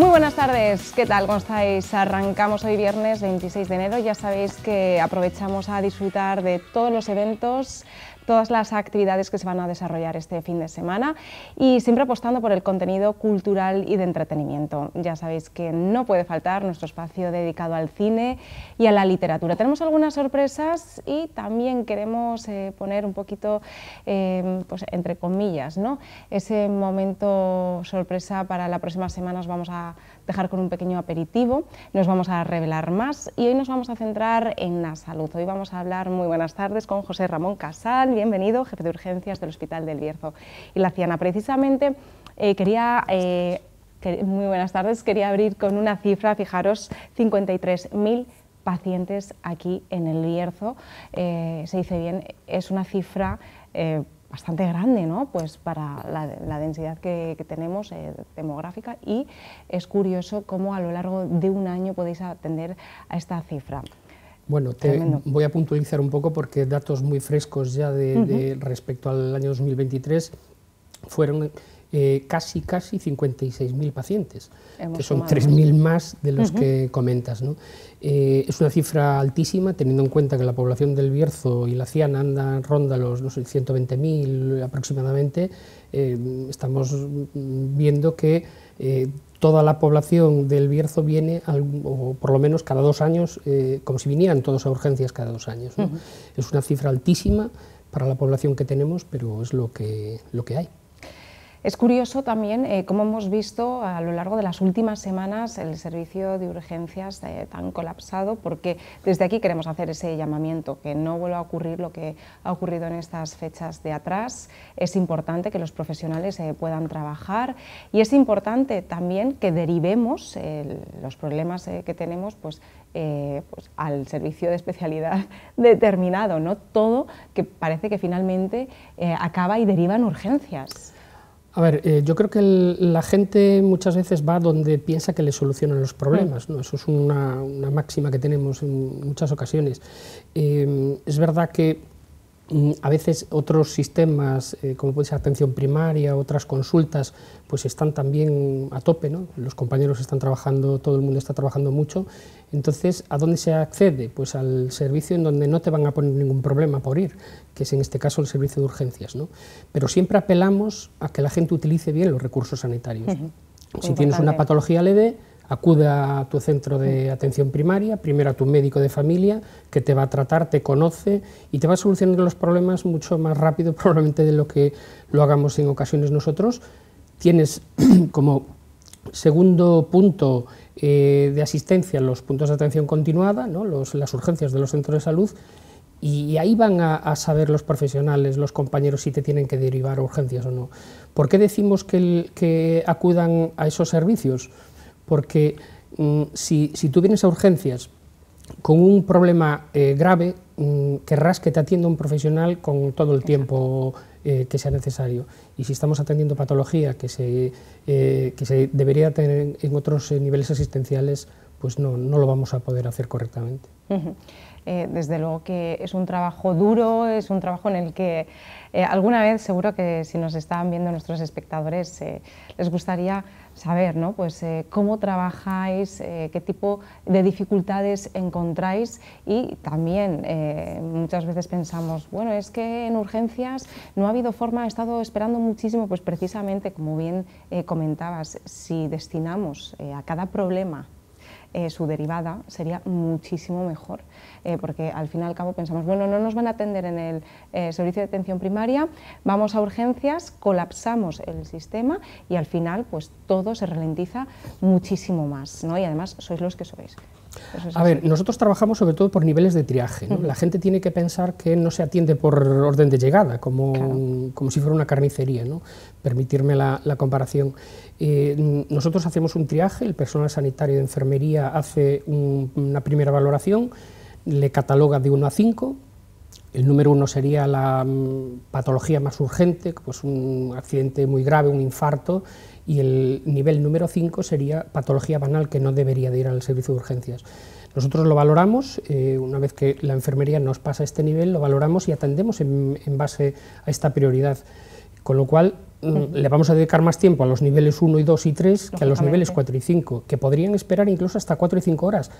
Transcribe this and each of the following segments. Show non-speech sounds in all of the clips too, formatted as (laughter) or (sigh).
Muy buenas tardes, ¿qué tal? ¿Cómo estáis? Arrancamos hoy viernes 26 de enero, ya sabéis que aprovechamos a disfrutar de todos los eventos todas las actividades que se van a desarrollar este fin de semana y siempre apostando por el contenido cultural y de entretenimiento. Ya sabéis que no puede faltar nuestro espacio dedicado al cine y a la literatura. Tenemos algunas sorpresas y también queremos eh, poner un poquito, eh, pues, entre comillas, ¿no? ese momento sorpresa para la próxima semana. Os vamos a dejar con un pequeño aperitivo, nos vamos a revelar más y hoy nos vamos a centrar en la salud. Hoy vamos a hablar, muy buenas tardes, con José Ramón Casal, bienvenido, jefe de urgencias del Hospital del Bierzo y la Ciana. Precisamente eh, quería... Eh, muy buenas tardes. Quería abrir con una cifra, fijaros, 53.000 pacientes aquí en el Bierzo. Eh, se dice bien, es una cifra bastante grande ¿no? pues para la, densidad que, tenemos eh, demográfica y es curioso cómo a lo largo de un año podéis atender a esta cifra. Bueno, te voy a puntualizar un poco porque datos muy frescos ya de, respecto al año 2023 fueron eh, casi, casi 56.000 pacientes, que son 3.000 más de los que comentas. ¿no? Eh, es una cifra altísima, teniendo en cuenta que la población del Bierzo y la Ciana anda, ronda los 120.000 aproximadamente. Eh, estamos viendo que eh, toda la población del Bierzo viene, o por lo menos cada dos años, como si vinieran todos a urgencias cada dos años. Es una cifra altísima para la población que tenemos, pero es lo que, lo que hay. Es curioso también eh, cómo hemos visto a lo largo de las últimas semanas el servicio de urgencias eh, tan colapsado, porque desde aquí queremos hacer ese llamamiento, que no vuelva a ocurrir lo que ha ocurrido en estas fechas de atrás. Es importante que los profesionales eh, puedan trabajar y es importante también que derivemos los problemas que tenemos pues, pues, al servicio de especialidad (laughs) determinado, no todo que parece que finalmente acaba y deriva en urgencias. A ver, eh, yo creo que la gente muchas veces va donde piensa que le solucionan los problemas, ¿no? Eso es una, máxima que tenemos en muchas ocasiones. Eh, es verdad que Mm, a veces otros sistemas, eh, como puede ser atención primaria, otras consultas, pues están también a tope, ¿no? Los compañeros están trabajando, todo el mundo está trabajando mucho. Entonces, ¿a dónde se accede? Pues al servicio en donde no te van a poner ningún problema por ir, que es en este caso el servicio de urgencias, ¿no? Pero siempre apelamos a que la gente utilice bien los recursos sanitarios. Si tienes una patología leve, acuda a tu centro de mm. atención primaria, primero a tu médico de familia, que te va a tratar, te conoce y te va a solucionar los problemas mucho más rápido (laughs) probablemente de lo que lo hagamos en ocasiones nosotros. Tienes (clears throat) como segundo punto eh, de asistencia los puntos de atención continuada, ¿no? las urgencias de los centros de salud, y ahí van a, saber los profesionales, los compañeros, si te tienen que derivar urgencias o no. ¿Por qué decimos que acudan a esos servicios? porque mm, si, tú vienes a urgencias con un problema eh, grave, mm, querrás que te atienda un profesional con todo el tiempo eh, que sea necesario. Y si estamos atendiendo patología que se, eh, debería tener en otros niveles asistenciales, pues no, no lo vamos a poder hacer correctamente. desde luego que es un trabajo duro, es un trabajo en el que alguna vez seguro que si nos están viendo nuestros espectadores les gustaría saber ¿no? pues, eh, cómo trabajáis, eh, qué tipo de dificultades encontráis y también eh, muchas veces pensamos, bueno, es que en urgencias no ha habido forma, he estado esperando muchísimo, pues precisamente como bien comentabas, si destinamos a cada problema eh, su derivada sería muchísimo mejor, eh, porque al final al cabo pensamos, bueno, no nos van a atender en el eh, servicio de atención primaria, vamos a urgencias, colapsamos el sistema y al final pues todo se ralentiza muchísimo más, ¿no? Y además sois los que sois. a ver, nosotros trabajamos sobre todo por niveles de triaje. La gente tiene que pensar que no se atiende por orden de llegada, como, si fuera una carnicería, ¿no? permitirme la, comparación. nosotros hacemos un triaje, el personal sanitario de enfermería hace una primera valoración, le cataloga de 1 a 5. El número 1 sería la mm, patología más urgente, pues un accidente muy grave, un infarto, y el nivel número 5 sería patología banal que no debería de ir al servicio de urgencias. Nosotros lo valoramos, eh, una vez que la enfermería nos pasa a este nivel, lo valoramos y atendemos en, en base a esta prioridad. Con lo cual, Mm, le vamos a dedicar más tiempo a los niveles 1 y 2 y 3 que a los niveles 4 y 5, que podrían esperar incluso hasta 4 y 5 horas.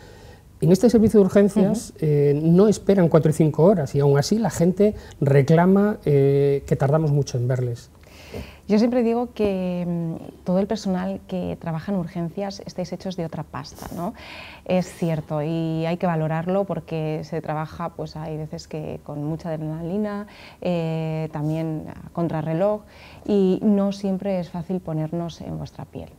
En este servicio de urgencias eh, no esperan 4 y 5 horas y aún así la gente reclama eh, que tardamos mucho en verles. Yo siempre digo que mm, todo el personal que trabaja en urgencias estáis hechos de otra pasta, ¿no? Es cierto y hay que valorarlo porque se trabaja, pues hay veces que con mucha adrenalina, eh, también a contrarreloj y no siempre es fácil ponernos en vuestra piel.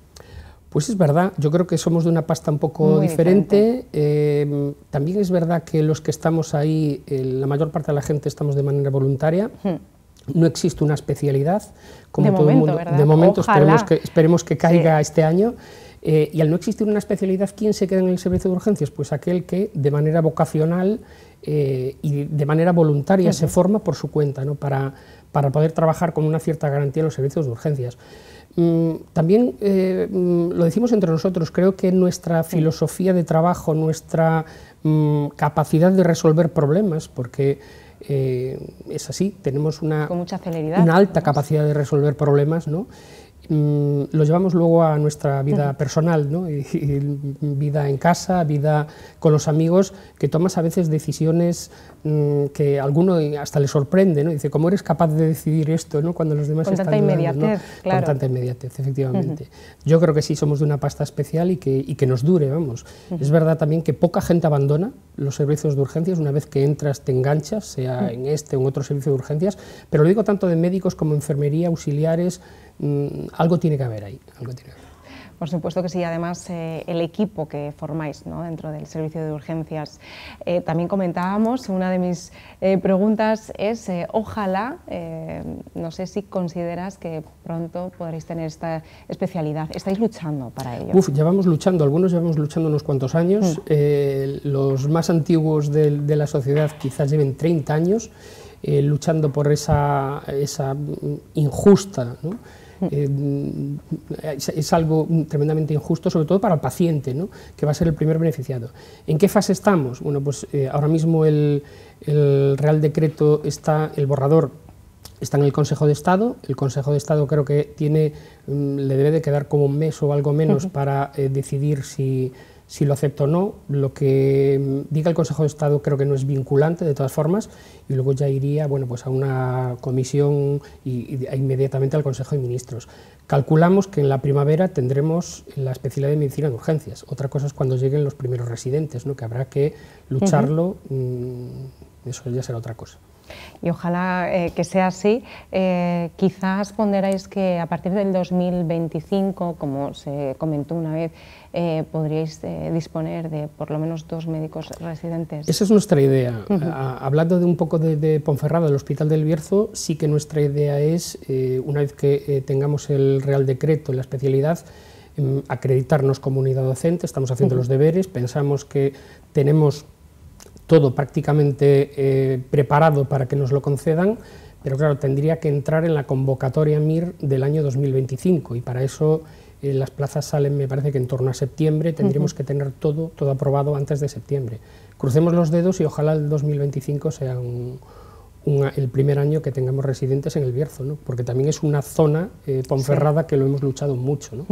Pues es verdad, yo creo que somos de una pasta un poco diferente. Em, también es verdad que los que estamos ahí, eh, la mayor parte de la gente estamos de manera voluntaria. Hmm. No existe una especialidad, como de todo el mundo. De momento esperemos que, esperemos que caiga este año. Eh, y al no existir una especialidad, ¿quién se queda en el servicio de urgencias? Pues aquel que de manera vocacional eh, y de manera voluntaria se forma por su cuenta, ¿no? para, para poder trabajar con una cierta garantía en los servicios de urgencias. Mm, también eh, mm, lo decimos entre nosotros, creo que nuestra filosofía de trabajo, nuestra mm, capacidad de resolver problemas, porque eh, es así, tenemos una, alta capacidad de resolver problemas, ¿no? Mm, lo llevamos luego a nuestra vida personal, vida en casa, vida con los amigos, que tomas a veces decisiones mm, que a alguno hasta le sorprende, ¿no? dice, ¿cómo eres capaz de decidir esto ¿no? cuando los demás están ¿no? claro. Con tanta inmediatez, efectivamente. Yo creo que sí, somos de una pasta especial y que, nos dure, vamos. Es verdad también que poca gente abandona los servicios de urgencias, una vez que entras te enganchas, sea en este o en otro servicio de urgencias, pero lo digo tanto de médicos como enfermería, auxiliares, Mm, algo tiene que haber ahí. tiene Por supuesto que sí, además eh, el equipo que formáis ¿no? dentro del servicio de urgencias. Eh, también comentábamos, una de mis eh, preguntas es, ojalá, no sé si consideras que pronto podréis tener esta especialidad. ¿Estáis luchando para ello? Uf, ya vamos luchando, algunos ya vamos luchando unos cuantos años. Mm. los más antiguos de, la sociedad quizás lleven 30 años. luchando por esa, mm, injusta ¿no? Eh, es, algo tremendamente injusto, sobre todo para el paciente, ¿no? que va a ser el primer beneficiado. ¿En qué fase estamos? Bueno, pues eh, ahora mismo el, el Real Decreto está, el borrador está en el Consejo de Estado. El Consejo de Estado creo que tiene, mm, le debe de quedar como un mes o algo menos para eh, decidir si, si lo acepto o no. Lo que mm, diga el Consejo de Estado creo que no es vinculante de todas formas y luego ya iría bueno, pues a una comisión y, inmediatamente al Consejo de Ministros. Calculamos que en la primavera tendremos la especialidad de medicina de urgencias. Otra cosa es cuando lleguen los primeros residentes, ¿no? que habrá que lucharlo, mm, eso ya será otra cosa y ojalá eh, que sea así. Eh, quizás ponderáis que a partir del 2025, como se comentó una vez, eh, podríais disponer de por lo menos dos médicos residentes. Esa es nuestra idea. hablando de un poco de, Ponferrada, del Hospital del Bierzo, sí que nuestra idea es, una vez que tengamos el Real Decreto en la especialidad, em, acreditarnos como unidad docente, estamos haciendo los deberes, pensamos que tenemos todo prácticamente eh, preparado para que nos lo concedan, pero claro, tendría que entrar en la convocatoria MIR del año 2025 y para eso eh, las plazas salen, me parece que en torno a septiembre, tendríamos que tener todo, todo aprobado antes de septiembre. Crucemos los dedos y ojalá el 2025 sea un, el primer año que tengamos residentes en el Bierzo, porque también es una zona eh, Ponferrada que lo hemos luchado mucho. No,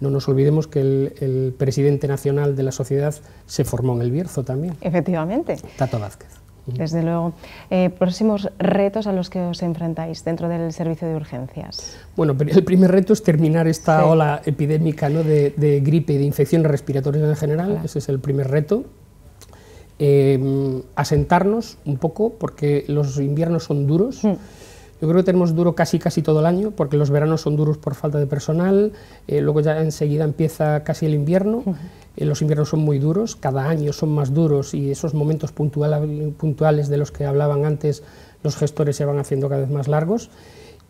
no nos olvidemos que el, presidente nacional de la sociedad se formó en el Bierzo también. Efectivamente. Tato Vázquez. Desde luego. Eh, próximos retos a los que os enfrentáis dentro del servicio de urgencias. Bueno, el primer reto es terminar esta ola epidémica de, gripe y de infecciones respiratorias en general. Ese es el primer reto. Em, asentarnos un poco, porque los inviernos son duros. Mm. Yo creo que tenemos duro casi casi todo el año, porque los veranos son duros por falta de personal, eh, luego ya enseguida empieza casi el invierno, mm. eh, los inviernos son muy duros, cada año son más duros y esos momentos puntuales de los que hablaban antes, los gestores se van haciendo cada vez más largos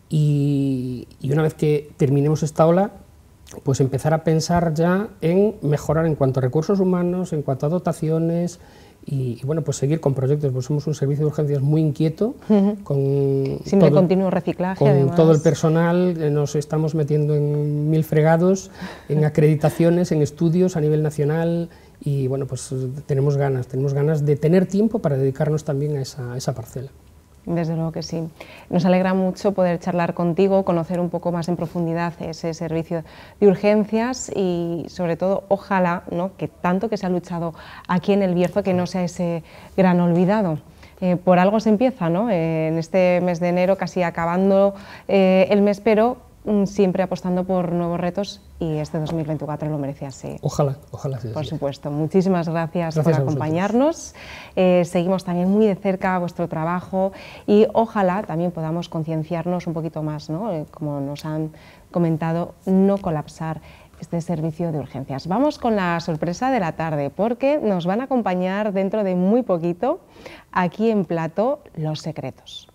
y, y una vez que terminemos esta ola, pues empezar a pensar ya en mejorar en cuanto a recursos humanos, en cuanto a dotaciones, y, bueno, pues seguir con proyectos, pues somos un servicio de urgencias muy inquieto, con todo, continuo reciclaje. Con todo el personal, eh, nos estamos metiendo en mil fregados, en (laughs) acreditaciones, en estudios a nivel nacional y bueno, pues tenemos ganas, tenemos ganas de tener tiempo para dedicarnos también a esa parcela. Desde luego que sí. Nos alegra mucho poder charlar contigo, conocer un poco más en profundidad ese servicio de urgencias y sobre todo, ojalá, ¿no? que tanto que se ha luchado aquí en el Bierzo, que no sea ese gran olvidado. Eh, por algo se empieza, ¿no? Eh, en este mes de enero, casi acabando eh, el mes, pero siempre apostando por nuevos retos y este 2024 lo merece así. Ojalá, ojalá sea Por supuesto. Muchísimas gracias, por acompañarnos. Eh, seguimos también muy de cerca vuestro trabajo y ojalá también podamos concienciarnos un poquito más, ¿no? Eh, como nos han comentado, no colapsar este servicio de urgencias. Vamos con la sorpresa de la tarde, porque nos van a acompañar dentro de muy poquito aquí en Plato Los Secretos.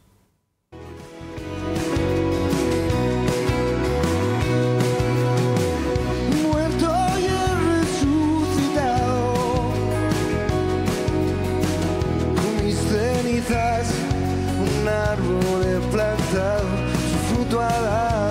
un árbol plantado, su fruto ha dado.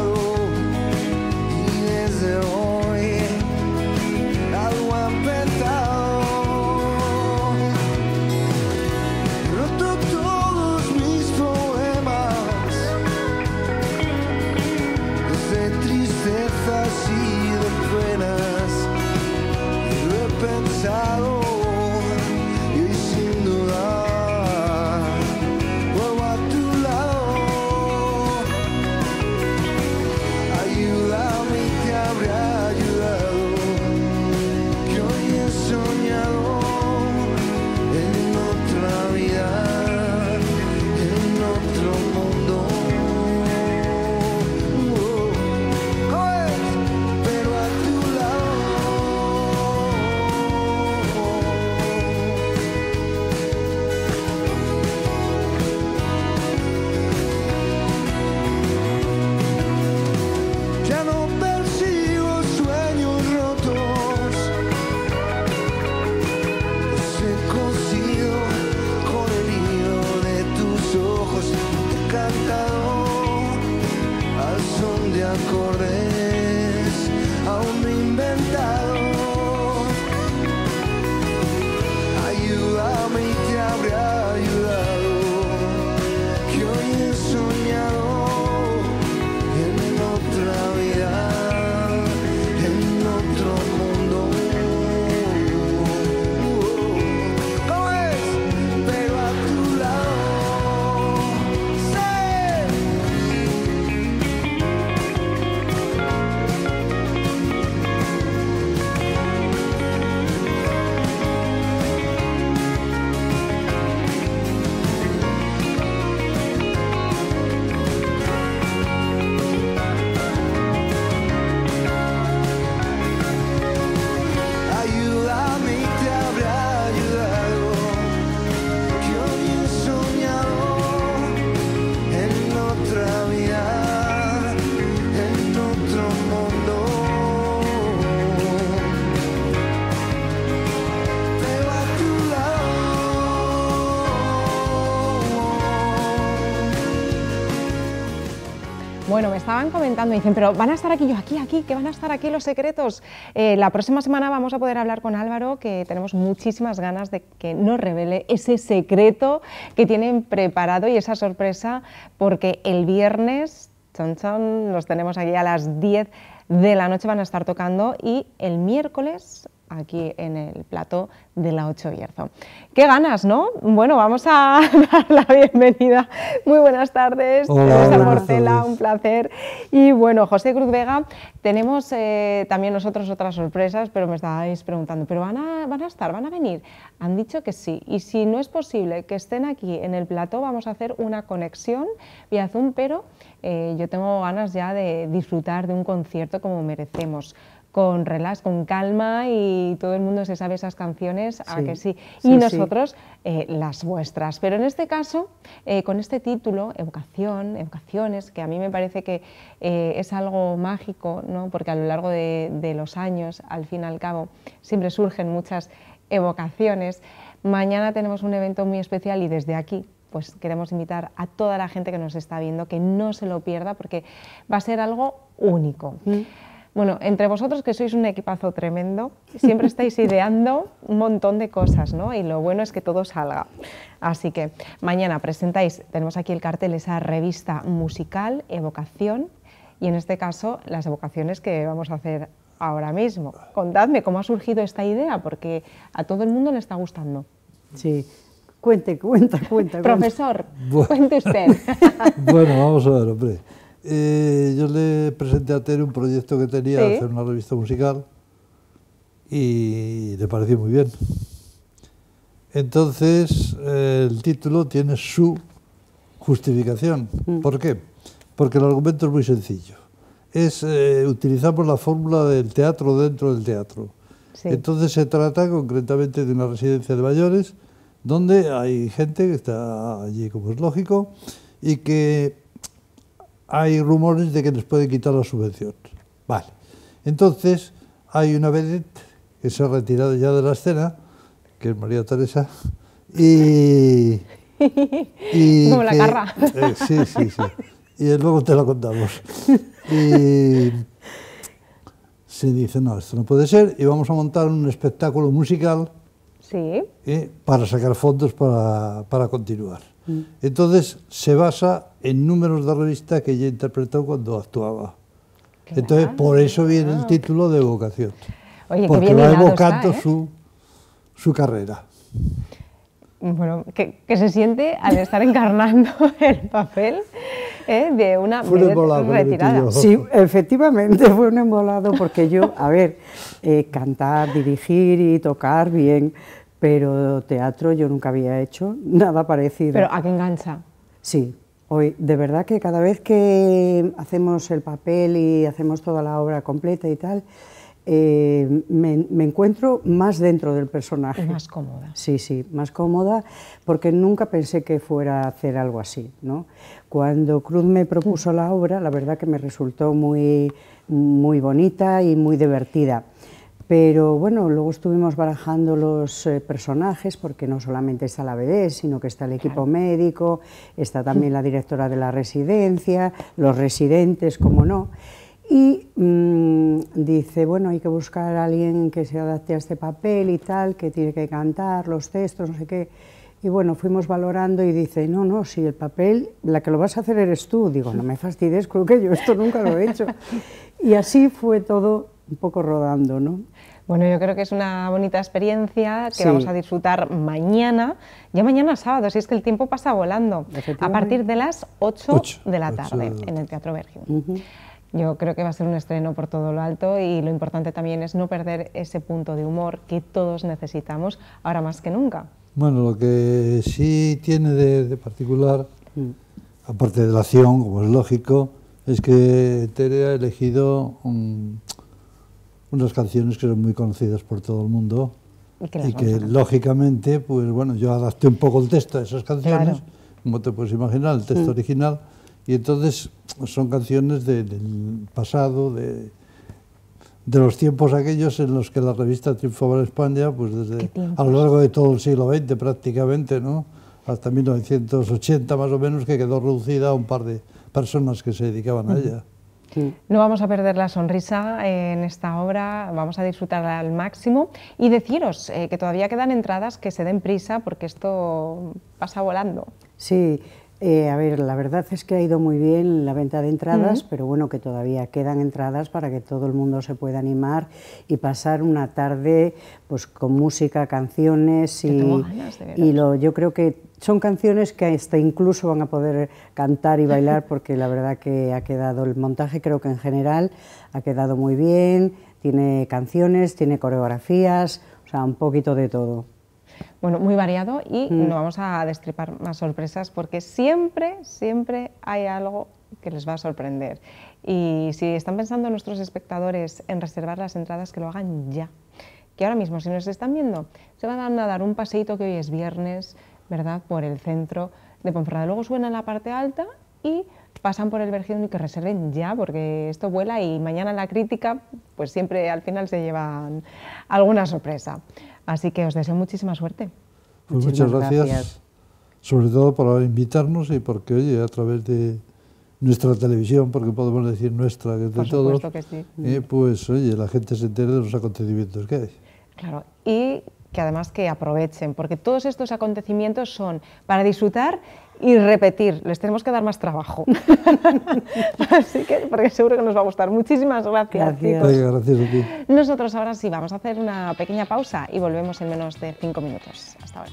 Bueno, me estaban comentando, y dicen, pero van a estar aquí, yo aquí, aquí, que van a estar aquí los secretos. Eh, la próxima semana vamos a poder hablar con Álvaro, que tenemos muchísimas ganas de que nos revele ese secreto que tienen preparado y esa sorpresa, porque el viernes, chon chon, los tenemos aquí a las 10 de la noche, van a estar tocando y el miércoles aquí en el plato de la Ocho Bierzo. ¡Qué ganas, ¿no? Bueno, vamos a (laughs) dar la bienvenida. Muy buenas tardes, Hola, Rosa un placer. Y bueno, José Cruz Vega, tenemos eh, también nosotros otras sorpresas, pero me estáis preguntando, ¿pero van a, estar, van a venir? Han dicho que sí, y si no es posible que estén aquí en el plato, vamos a hacer una conexión vía Zoom, pero eh, yo tengo ganas ya de disfrutar de un concierto como merecemos con relax, con calma y todo el mundo se sabe esas canciones, a que sí. y nosotros eh, las vuestras. Pero en este caso, eh, con este título, Evocación, Evocaciones, que a mí me parece que eh, es algo mágico, porque a lo largo de, los años, al fin y al cabo, siempre surgen muchas evocaciones. Mañana tenemos un evento muy especial y desde aquí pues queremos invitar a toda la gente que nos está viendo que no se lo pierda porque va a ser algo único. Mm. Bueno, entre vosotros que sois un equipazo tremendo, siempre estáis ideando un montón de cosas, ¿no? Y lo bueno es que todo salga. Así que mañana presentáis, tenemos aquí el cartel, esa revista musical, Evocación, y en este caso las evocaciones que vamos a hacer ahora mismo. Contadme cómo ha surgido esta idea, porque a todo el mundo le está gustando. Sí, cuente, cuenta, cuente. Profesor, cuente usted. (laughs) bueno, vamos a ver, hombre. Eh, yo le presenté a Tere un proyecto que tenía, de hacer una revista musical, y le pareció muy bien. Entonces, el título tiene su justificación. Mm. ¿Por qué? Porque el argumento es muy sencillo. Es, eh, utilizamos la fórmula del teatro dentro del teatro. Entonces se trata concretamente de una residencia de mayores donde hay gente que está allí, como es lógico, y que hay rumores de que les pueden quitar la subvención. Vale. Entonces, hay una vez... que se ha retirado ya de la escena, que es María Teresa, y... y (laughs) Como la eh, sí, sí, sí. Y luego te la contamos. Y se dice, no, esto no puede ser, y vamos a montar un espectáculo musical sí. Eh, para sacar fondos para, para continuar. Mm. Entonces, se basa en números de revistas que ella interpretó cuando actuaba. Entonces, por eso viene el título de vocación. porque va evocando ¿eh? su, carrera. Bueno, ¿qué se siente al estar encarnando (laughs) el papel ¿eh? de una fue un retirada. Sí, efectivamente (laughs) fue un embolado porque yo, a ver, eh, cantar, dirigir y tocar bien, pero teatro yo nunca había hecho nada parecido. Pero ¿a qué engancha? Sí, hoy. De verdad que cada vez que hacemos el papel y hacemos toda la obra completa y tal, eh, me, encuentro más dentro del personaje. más cómoda. Sí, sí, más cómoda, porque nunca pensé que fuera a hacer algo así. Cuando Cruz me propuso la obra, la verdad que me resultó muy, muy bonita y muy divertida. Pero bueno, luego estuvimos barajando los eh, personajes, porque no solamente está la BD, sino que está el equipo médico, está también la (laughs) directora de la residencia, los residentes, como no. Y mm, dice, bueno, hay que buscar a alguien que se adapte a este papel y tal, que tiene que cantar los textos, no sé qué. Y bueno, fuimos valorando y dice, no, no, si el papel, la que lo vas a hacer eres tú. Digo, no me fastidies, creo que yo esto nunca lo he hecho. (laughs) Y así fue todo un poco rodando, ¿no? Bueno, yo creo que es una bonita experiencia que vamos a disfrutar mañana, ya mañana sábado, si es que el tiempo pasa volando, a partir de las 8, de la tarde en el Teatro Bergio. Yo creo que va a ser un estreno por todo lo alto y lo importante también es no perder ese punto de humor que todos necesitamos ahora más que nunca. Bueno, lo que sí tiene de, particular, aparte de la acción, como es lógico, es que Tere ha elegido un, unas canciones que son muy conocidas por todo el mundo y que, lógicamente, pues bueno, yo adapté un poco el texto de esas canciones, como te puedes imaginar, el texto mm. original, y entonces son canciones del pasado, de, de los tiempos aquellos en los que la revista triunfaba España, pues desde a lo largo de todo el siglo XX prácticamente, ¿no? Hasta 1980 más o menos, que quedó reducida a un par de personas que se dedicaban a ella. Mm. No vamos a perder la sonrisa en esta obra, vamos a disfrutarla al máximo y deciros eh, que todavía quedan entradas que se den prisa porque esto pasa volando. Sí, eh, a ver, la verdad es que ha ido muy bien la venta de entradas, pero bueno, que todavía quedan entradas para que todo el mundo se pueda animar y pasar una tarde pues con música, canciones y, y lo, yo creo que son canciones que hasta incluso van a poder cantar y bailar (laughs) porque la verdad que ha quedado el montaje, creo que en general ha quedado muy bien, tiene canciones, tiene coreografías, o sea, un poquito de todo bueno, muy variado y mm. no vamos a destripar más sorpresas porque siempre, siempre hay algo que les va a sorprender. Y si están pensando nuestros espectadores en reservar las entradas, que lo hagan ya. Que ahora mismo, si nos están viendo, se van a dar un paseito que hoy es viernes, ¿verdad?, por el centro de Ponferrada. Luego suenan la parte alta y pasan por el Vergedón y que reserven ya, porque esto vuela y mañana la crítica, pues siempre al final se llevan alguna sorpresa. Así que os deseo muchísima suerte. Pues muchas gracias, sobre todo por invitarnos y porque, oye, a través de nuestra televisión, porque podemos decir nuestra, que es de todos, que sí. Eh, pues, oye, la gente se entere de los acontecimientos que hay. Claro, y que además que aprovechen, porque todos estos acontecimientos son para disfrutar y repetir. Les tenemos que dar más trabajo. (laughs) (laughs) Así que, porque seguro que nos va a gustar. Muchísimas gracias. Gracias, Nosotros ahora sí vamos a hacer una pequeña pausa y volvemos en menos de cinco minutos. Hasta ahora.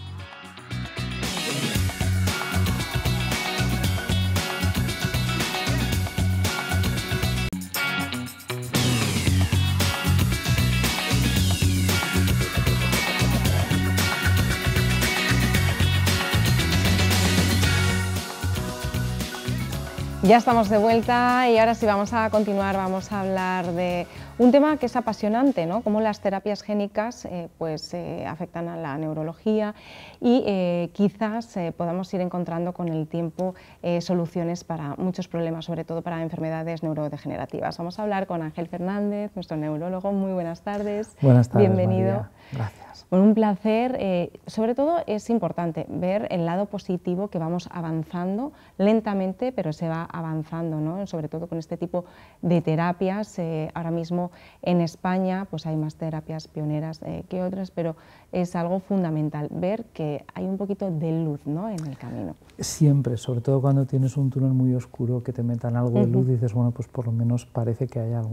Ya estamos de vuelta y ahora sí vamos a continuar, vamos a hablar de un tema que es apasionante, ¿no? Cómo las terapias génicas eh, pues, eh, afectan a la neurología y eh, quizás podamos ir encontrando con el tiempo soluciones para muchos problemas, sobre todo para enfermedades neurodegenerativas. Vamos a hablar con Ángel Fernández, nuestro neurólogo. Muy buenas tardes. Buenas tardes. Bienvenido. Gracias con un placer. Eh, sobre todo es importante ver el lado positivo que vamos avanzando lentamente, pero se va avanzando, ¿no? sobre todo con este tipo de terapias. Eh, ahora mismo en España pues hay más terapias pioneras eh, que otras, pero es algo fundamental ver que hay un poquito de luz ¿no? en el camino. Siempre, sobre todo cuando tienes un túnel muy oscuro que te metan algo de luz dices, bueno, pues por lo menos parece que hay algo.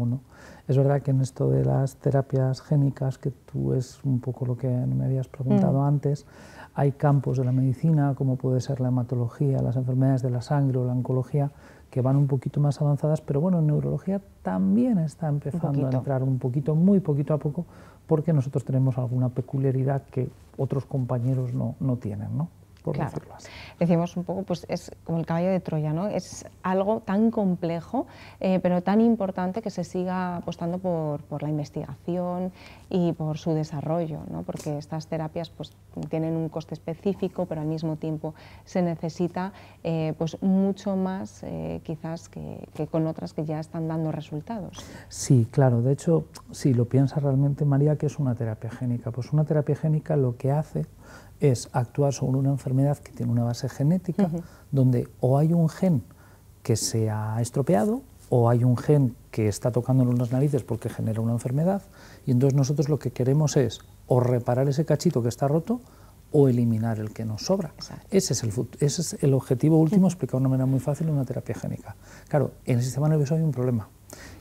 Es verdad que en esto de las terapias génicas, que tú es un poco lo que me habías preguntado mm. antes, hay campos de la medicina, como puede ser la hematología, las enfermedades de la sangre o la oncología, que van un poquito más avanzadas, pero bueno, en neurología también está empezando a entrar un poquito, muy poquito a poco, porque nosotros tenemos alguna peculiaridad que otros compañeros no, no tienen, ¿no? por claro. Decimos un poco, pues es como el caballo de Troya, ¿no? Es algo tan complejo, eh, pero tan importante que se siga apostando por, la investigación y por su desarrollo, ¿no? Porque estas terapias pues, tienen un coste específico, pero al mismo tiempo se necesita eh, pues mucho más eh, quizás que, con otras que ya están dando resultados. Sí, claro. De hecho, si lo piensa realmente, María, que es una terapia génica? Pues una terapia génica lo que hace es actuar sobre una enfermedad que tiene una base genética, donde o hay un gen que se ha estropeado, o hay un gen que está en las narices porque genera una enfermedad, y entonces nosotros lo que queremos es o reparar ese cachito que está roto, o eliminar el que nos sobra. Ese es, el, es el objetivo último, explicado de una manera muy fácil, en una terapia génica. Claro, en el sistema nervioso hay un problema,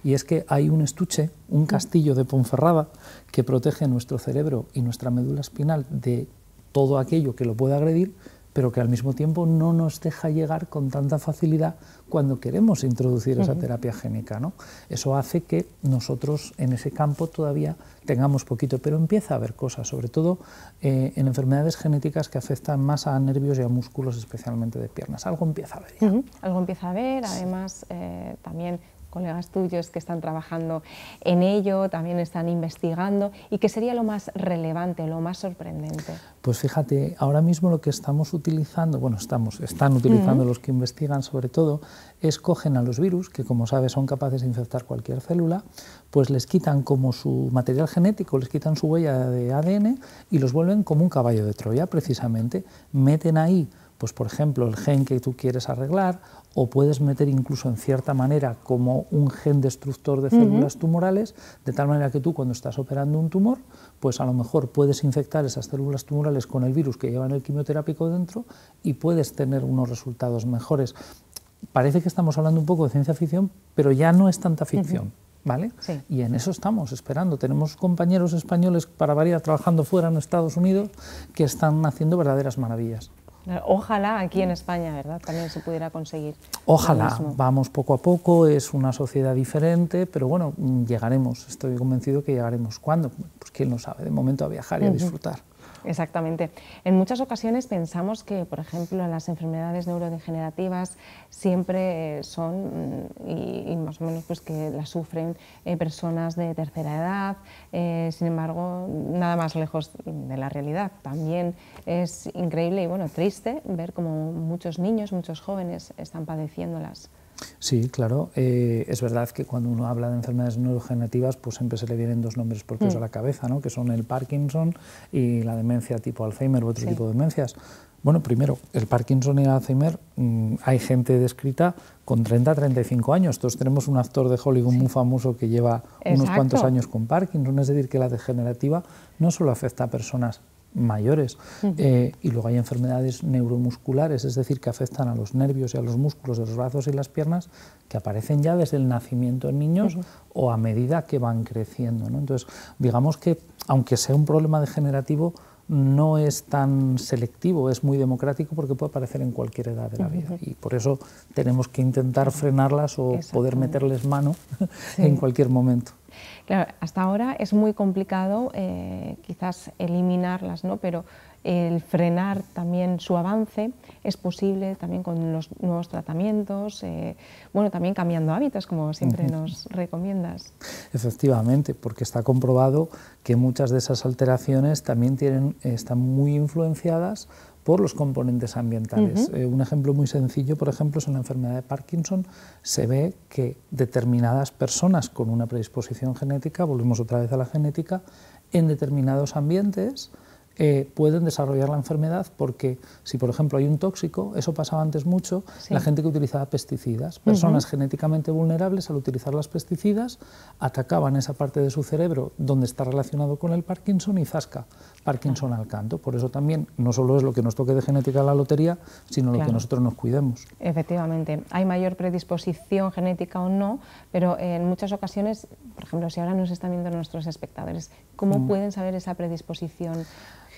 y es que hay un estuche, un castillo de Ponferrada, que protege nuestro cerebro y nuestra médula espinal de todo aquello que lo pueda agredir, pero que al mismo tiempo no nos deja llegar con tanta facilidad cuando queremos introducir esa terapia génica. ¿no? Eso hace que nosotros en ese campo todavía tengamos poquito, pero empieza a haber cosas, sobre todo eh, en enfermedades genéticas que afectan más a nervios y a músculos, especialmente de piernas. Algo empieza a haber. Algo empieza a haber, además eh, también colegas tuyos que están trabajando en ello, también están investigando y qué sería lo más relevante, lo más sorprendente. Pues fíjate, ahora mismo lo que estamos utilizando, bueno, estamos, están utilizando los que investigan sobre todo, es cogen a los virus, que como sabes son capaces de infectar cualquier célula, pues les quitan como su material genético, les quitan su huella de ADN y los vuelven como un caballo de Troya, precisamente. Meten ahí pues por ejemplo, el gen que tú quieres arreglar, o puedes meter incluso en cierta manera como un gen destructor de células tumorales, de tal manera que tú cuando estás operando un tumor, pues a lo mejor puedes infectar esas células tumorales con el virus que en el quimioterápico dentro y puedes tener unos resultados mejores. Parece que estamos hablando un poco de ciencia ficción, pero ya no es tanta ficción. ¿Vale? Y en eso estamos esperando. Tenemos compañeros españoles para variar trabajando fuera en Estados Unidos que están haciendo verdaderas maravillas. Ojalá aquí en España, ¿verdad? También se pudiera conseguir. Ojalá, vamos poco a poco, es una sociedad diferente, pero bueno, llegaremos, estoy convencido que llegaremos. ¿Cuándo? Pues quién lo sabe, de momento a viajar y a disfrutar. Exactamente. En muchas ocasiones pensamos que, por ejemplo, las enfermedades neurodegenerativas siempre eh, son, mm, y, más o menos pues que las sufren eh, personas de tercera edad, eh, sin embargo, nada más lejos de la realidad. También es increíble y bueno, triste ver cómo muchos niños, muchos jóvenes están padeciéndolas. Sí, claro. Eh, es verdad que cuando uno habla de enfermedades neurogenerativas, pues siempre se le vienen dos nombres por mm. a la cabeza, ¿no? que son el Parkinson y la demencia tipo Alzheimer u otro tipo de demencias. Bueno, primero, el Parkinson y el Alzheimer, mm, hay gente descrita con 30 35 años. Todos tenemos un actor de Hollywood muy famoso que lleva unos cuantos años con Parkinson. Es decir, que la degenerativa no solo afecta a personas mayores. Eh, y luego hay enfermedades neuromusculares, es decir, que afectan a los nervios y a los músculos de los brazos y las piernas, que aparecen ya desde el nacimiento en niños o a medida que van creciendo. Entonces, digamos que, aunque sea un problema degenerativo, no es tan selectivo, es muy democrático porque puede aparecer en cualquier edad de la vida. Y por eso tenemos que intentar frenarlas o poder meterles mano (laughs) en cualquier momento. Claro, hasta ahora es muy complicado eh, quizás eliminarlas, ¿no? pero el frenar también su avance es posible también con los nuevos tratamientos, eh, bueno, también cambiando hábitos, como siempre nos recomiendas. Efectivamente, porque está comprobado que muchas de esas alteraciones también tienen, están muy influenciadas por los componentes ambientales. Eh, un ejemplo muy sencillo, por ejemplo, es en la enfermedad de Parkinson, se ve que determinadas personas con una predisposición genética, volvemos otra vez a la genética, en determinados ambientes eh, pueden desarrollar la enfermedad porque si, por ejemplo, hay un tóxico, eso pasaba antes mucho, la gente que utilizaba pesticidas, personas genéticamente vulnerables al utilizar las pesticidas, atacaban esa parte de su cerebro donde está relacionado con el Parkinson y zasca, Parkinson al canto. Por eso también no solo es lo que nos toque de genética la lotería, sino lo que nosotros nos cuidemos. Efectivamente, hay mayor predisposición genética o no, pero en muchas ocasiones, por ejemplo, si ahora nos están viendo nuestros espectadores, ¿cómo mm. pueden saber esa predisposición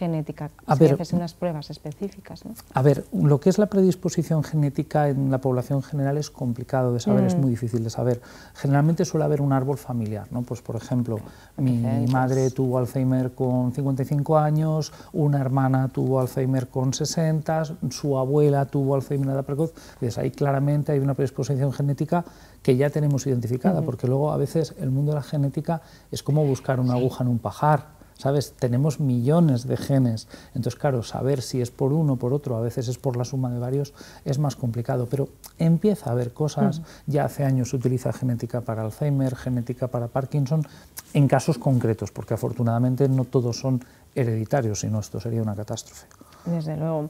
genética. A ver, unas pruebas específicas. A ver, lo que es la predisposición genética en la población general es complicado de saber, es mm. muy difícil de saber. Generalmente suele haber un árbol familiar, ¿no? Pues por ejemplo, mi, pues madre tuvo Alzheimer con 55 años, una hermana tuvo Alzheimer con 60, su abuela tuvo Alzheimer la precoz. Entonces ahí claramente hay una predisposición genética que ya tenemos identificada, porque luego a veces el mundo de la genética es como buscar una aguja en un pajar. ¿sabes? Tenemos millones de genes, entonces claro, saber si es por uno o por otro, a veces es por la suma de varios, es más complicado, pero empieza a haber cosas, ya hace años se utiliza genética para Alzheimer, genética para Parkinson, en casos concretos, porque afortunadamente no todos son hereditarios, sino esto sería una catástrofe. Desde luego.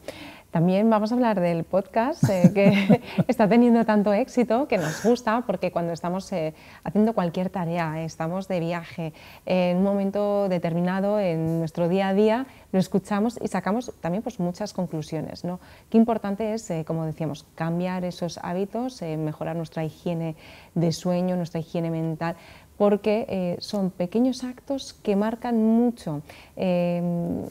También vamos a hablar del podcast eh, que (laughs) está teniendo tanto éxito, que nos gusta, porque cuando estamos eh, haciendo cualquier tarea, estamos de viaje, en un momento determinado, en nuestro día a día, lo escuchamos y sacamos también pues, muchas conclusiones. ¿no? Qué importante es, eh, como decíamos, cambiar esos hábitos, mejorar nuestra higiene de sueño, nuestra higiene mental, porque son pequeños actos que marcan mucho em,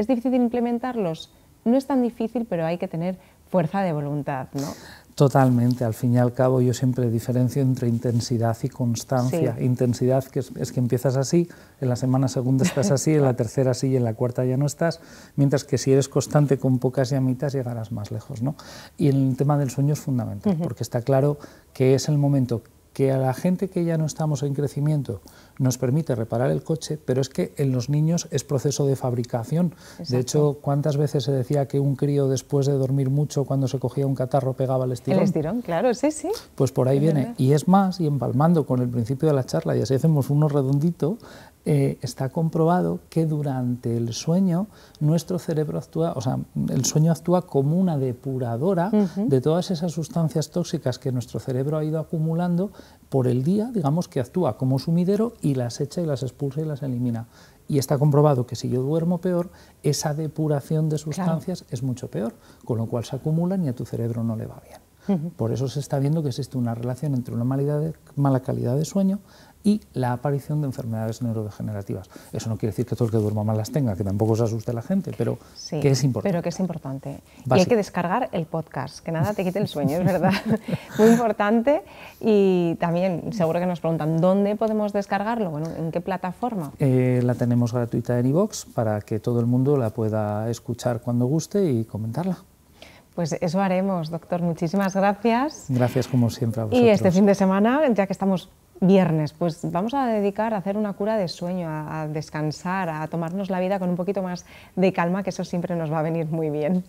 ¿Es difícil implementarlos? No es tan difícil, pero hay que tener fuerza de voluntad, ¿no? Totalmente, al fin y al cabo yo siempre diferencio entre intensidad y constancia. Intensidad que es, que empiezas así, en la semana segunda estás así, en la (laughs) tercera así y en la cuarta ya no estás, mientras que si eres constante con pocas llamitas llegarás más lejos. ¿no? Y el tema del sueño es fundamental, porque está claro que es el momento que a la gente que ya no estamos en crecimiento nos permite reparar el coche, pero es que en los niños es proceso de fabricación. De hecho, ¿cuántas veces se decía que un crío después de dormir mucho, cuando se cogía un catarro, pegaba el estirón? El estirón, claro, sí, sí. Pues por ahí viene. Y es más, y empalmando con el principio de la charla, y así hacemos uno redondito, eh, está comprobado que durante el sueño nuestro cerebro actúa, o sea, el sueño actúa como una depuradora de todas esas sustancias tóxicas que nuestro cerebro ha ido acumulando por el día, digamos que actúa como sumidero y las echa y las expulsa y las elimina. Y está comprobado que si yo duermo peor, esa depuración de sustancias es mucho peor, con lo cual se acumulan y a tu cerebro no le va bien. Por eso se está viendo que existe una relación entre una mala calidad de sueño, y la aparición de enfermedades neurodegenerativas. Eso no quiere decir que todo el que duerma mal las tenga, que tampoco se asuste la gente, pero que es importante. Pero que es importante. Y hay que descargar el podcast, que nada te quite el sueño, es verdad. (laughs) Muy importante. Y también seguro que nos preguntan, ¿dónde podemos descargarlo? Bueno, ¿En qué plataforma? Eh, la tenemos gratuita en iVox para que todo el mundo la pueda escuchar cuando guste y comentarla. Pues eso haremos, doctor. Muchísimas gracias. Gracias como siempre a vosotros. Y este fin de semana, ya que estamos Viernes, pues vamos a dedicar a hacer una cura de sueño, a, descansar, a tomarnos la vida con un poquito más de calma, que eso siempre nos va a venir muy bien.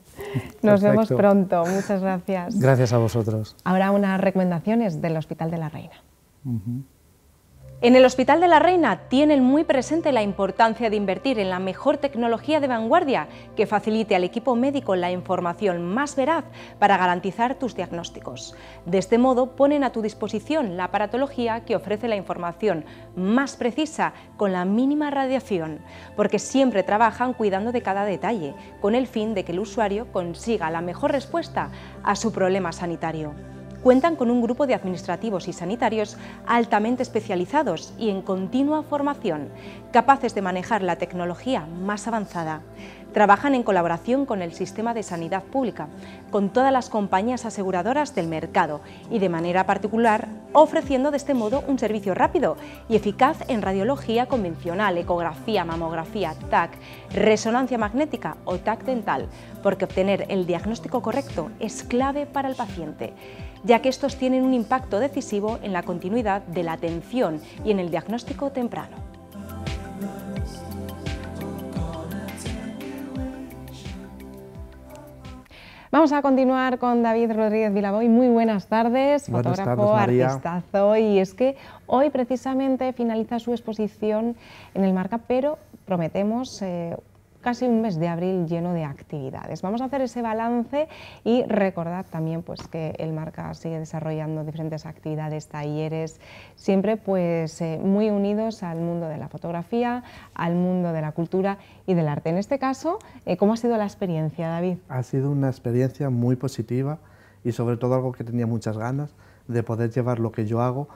Nos vemos pronto, muchas gracias. Gracias a vosotros. Ahora unas recomendaciones del Hospital de la Reina. En el Hospital de la Reina tienen muy presente la importancia de invertir en la mejor tecnología de vanguardia que facilite al equipo médico la información más veraz para garantizar tus diagnósticos. De este modo ponen a tu disposición la aparatología que ofrece la información más precisa con la mínima radiación, porque siempre trabajan cuidando de cada detalle, con el fin de que el usuario consiga la mejor respuesta a su problema sanitario cuentan con un grupo de administrativos y sanitarios altamente especializados y en continua formación, capaces de manejar la tecnología más avanzada. Trabajan en colaboración con el sistema de sanidad pública, con todas las compañías aseguradoras del mercado y de manera particular ofreciendo de este modo un servicio rápido y eficaz en radiología convencional, ecografía, mamografía, TAC, resonancia magnética o TAC dental, porque obtener el diagnóstico correcto es clave para el paciente ya que estos tienen un impacto decisivo en la continuidad de la atención y en el diagnóstico temprano. Vamos a continuar con David Rodríguez Vilaboy. Muy buenas tardes, fotógrafo, artista. artistazo. Y es que hoy precisamente finaliza su exposición en el Marca, pero prometemos eh, casi un mes de abril lleno de actividades. Vamos a hacer ese balance y recordar también pues, que el Marca sigue desarrollando diferentes actividades, talleres, siempre pues, eh, muy unidos al mundo de la fotografía, al mundo de la cultura y del arte. En este caso, eh, ¿cómo ha sido la experiencia, David? Ha sido una experiencia muy positiva y sobre todo algo que tenía muchas ganas de poder llevar lo que yo hago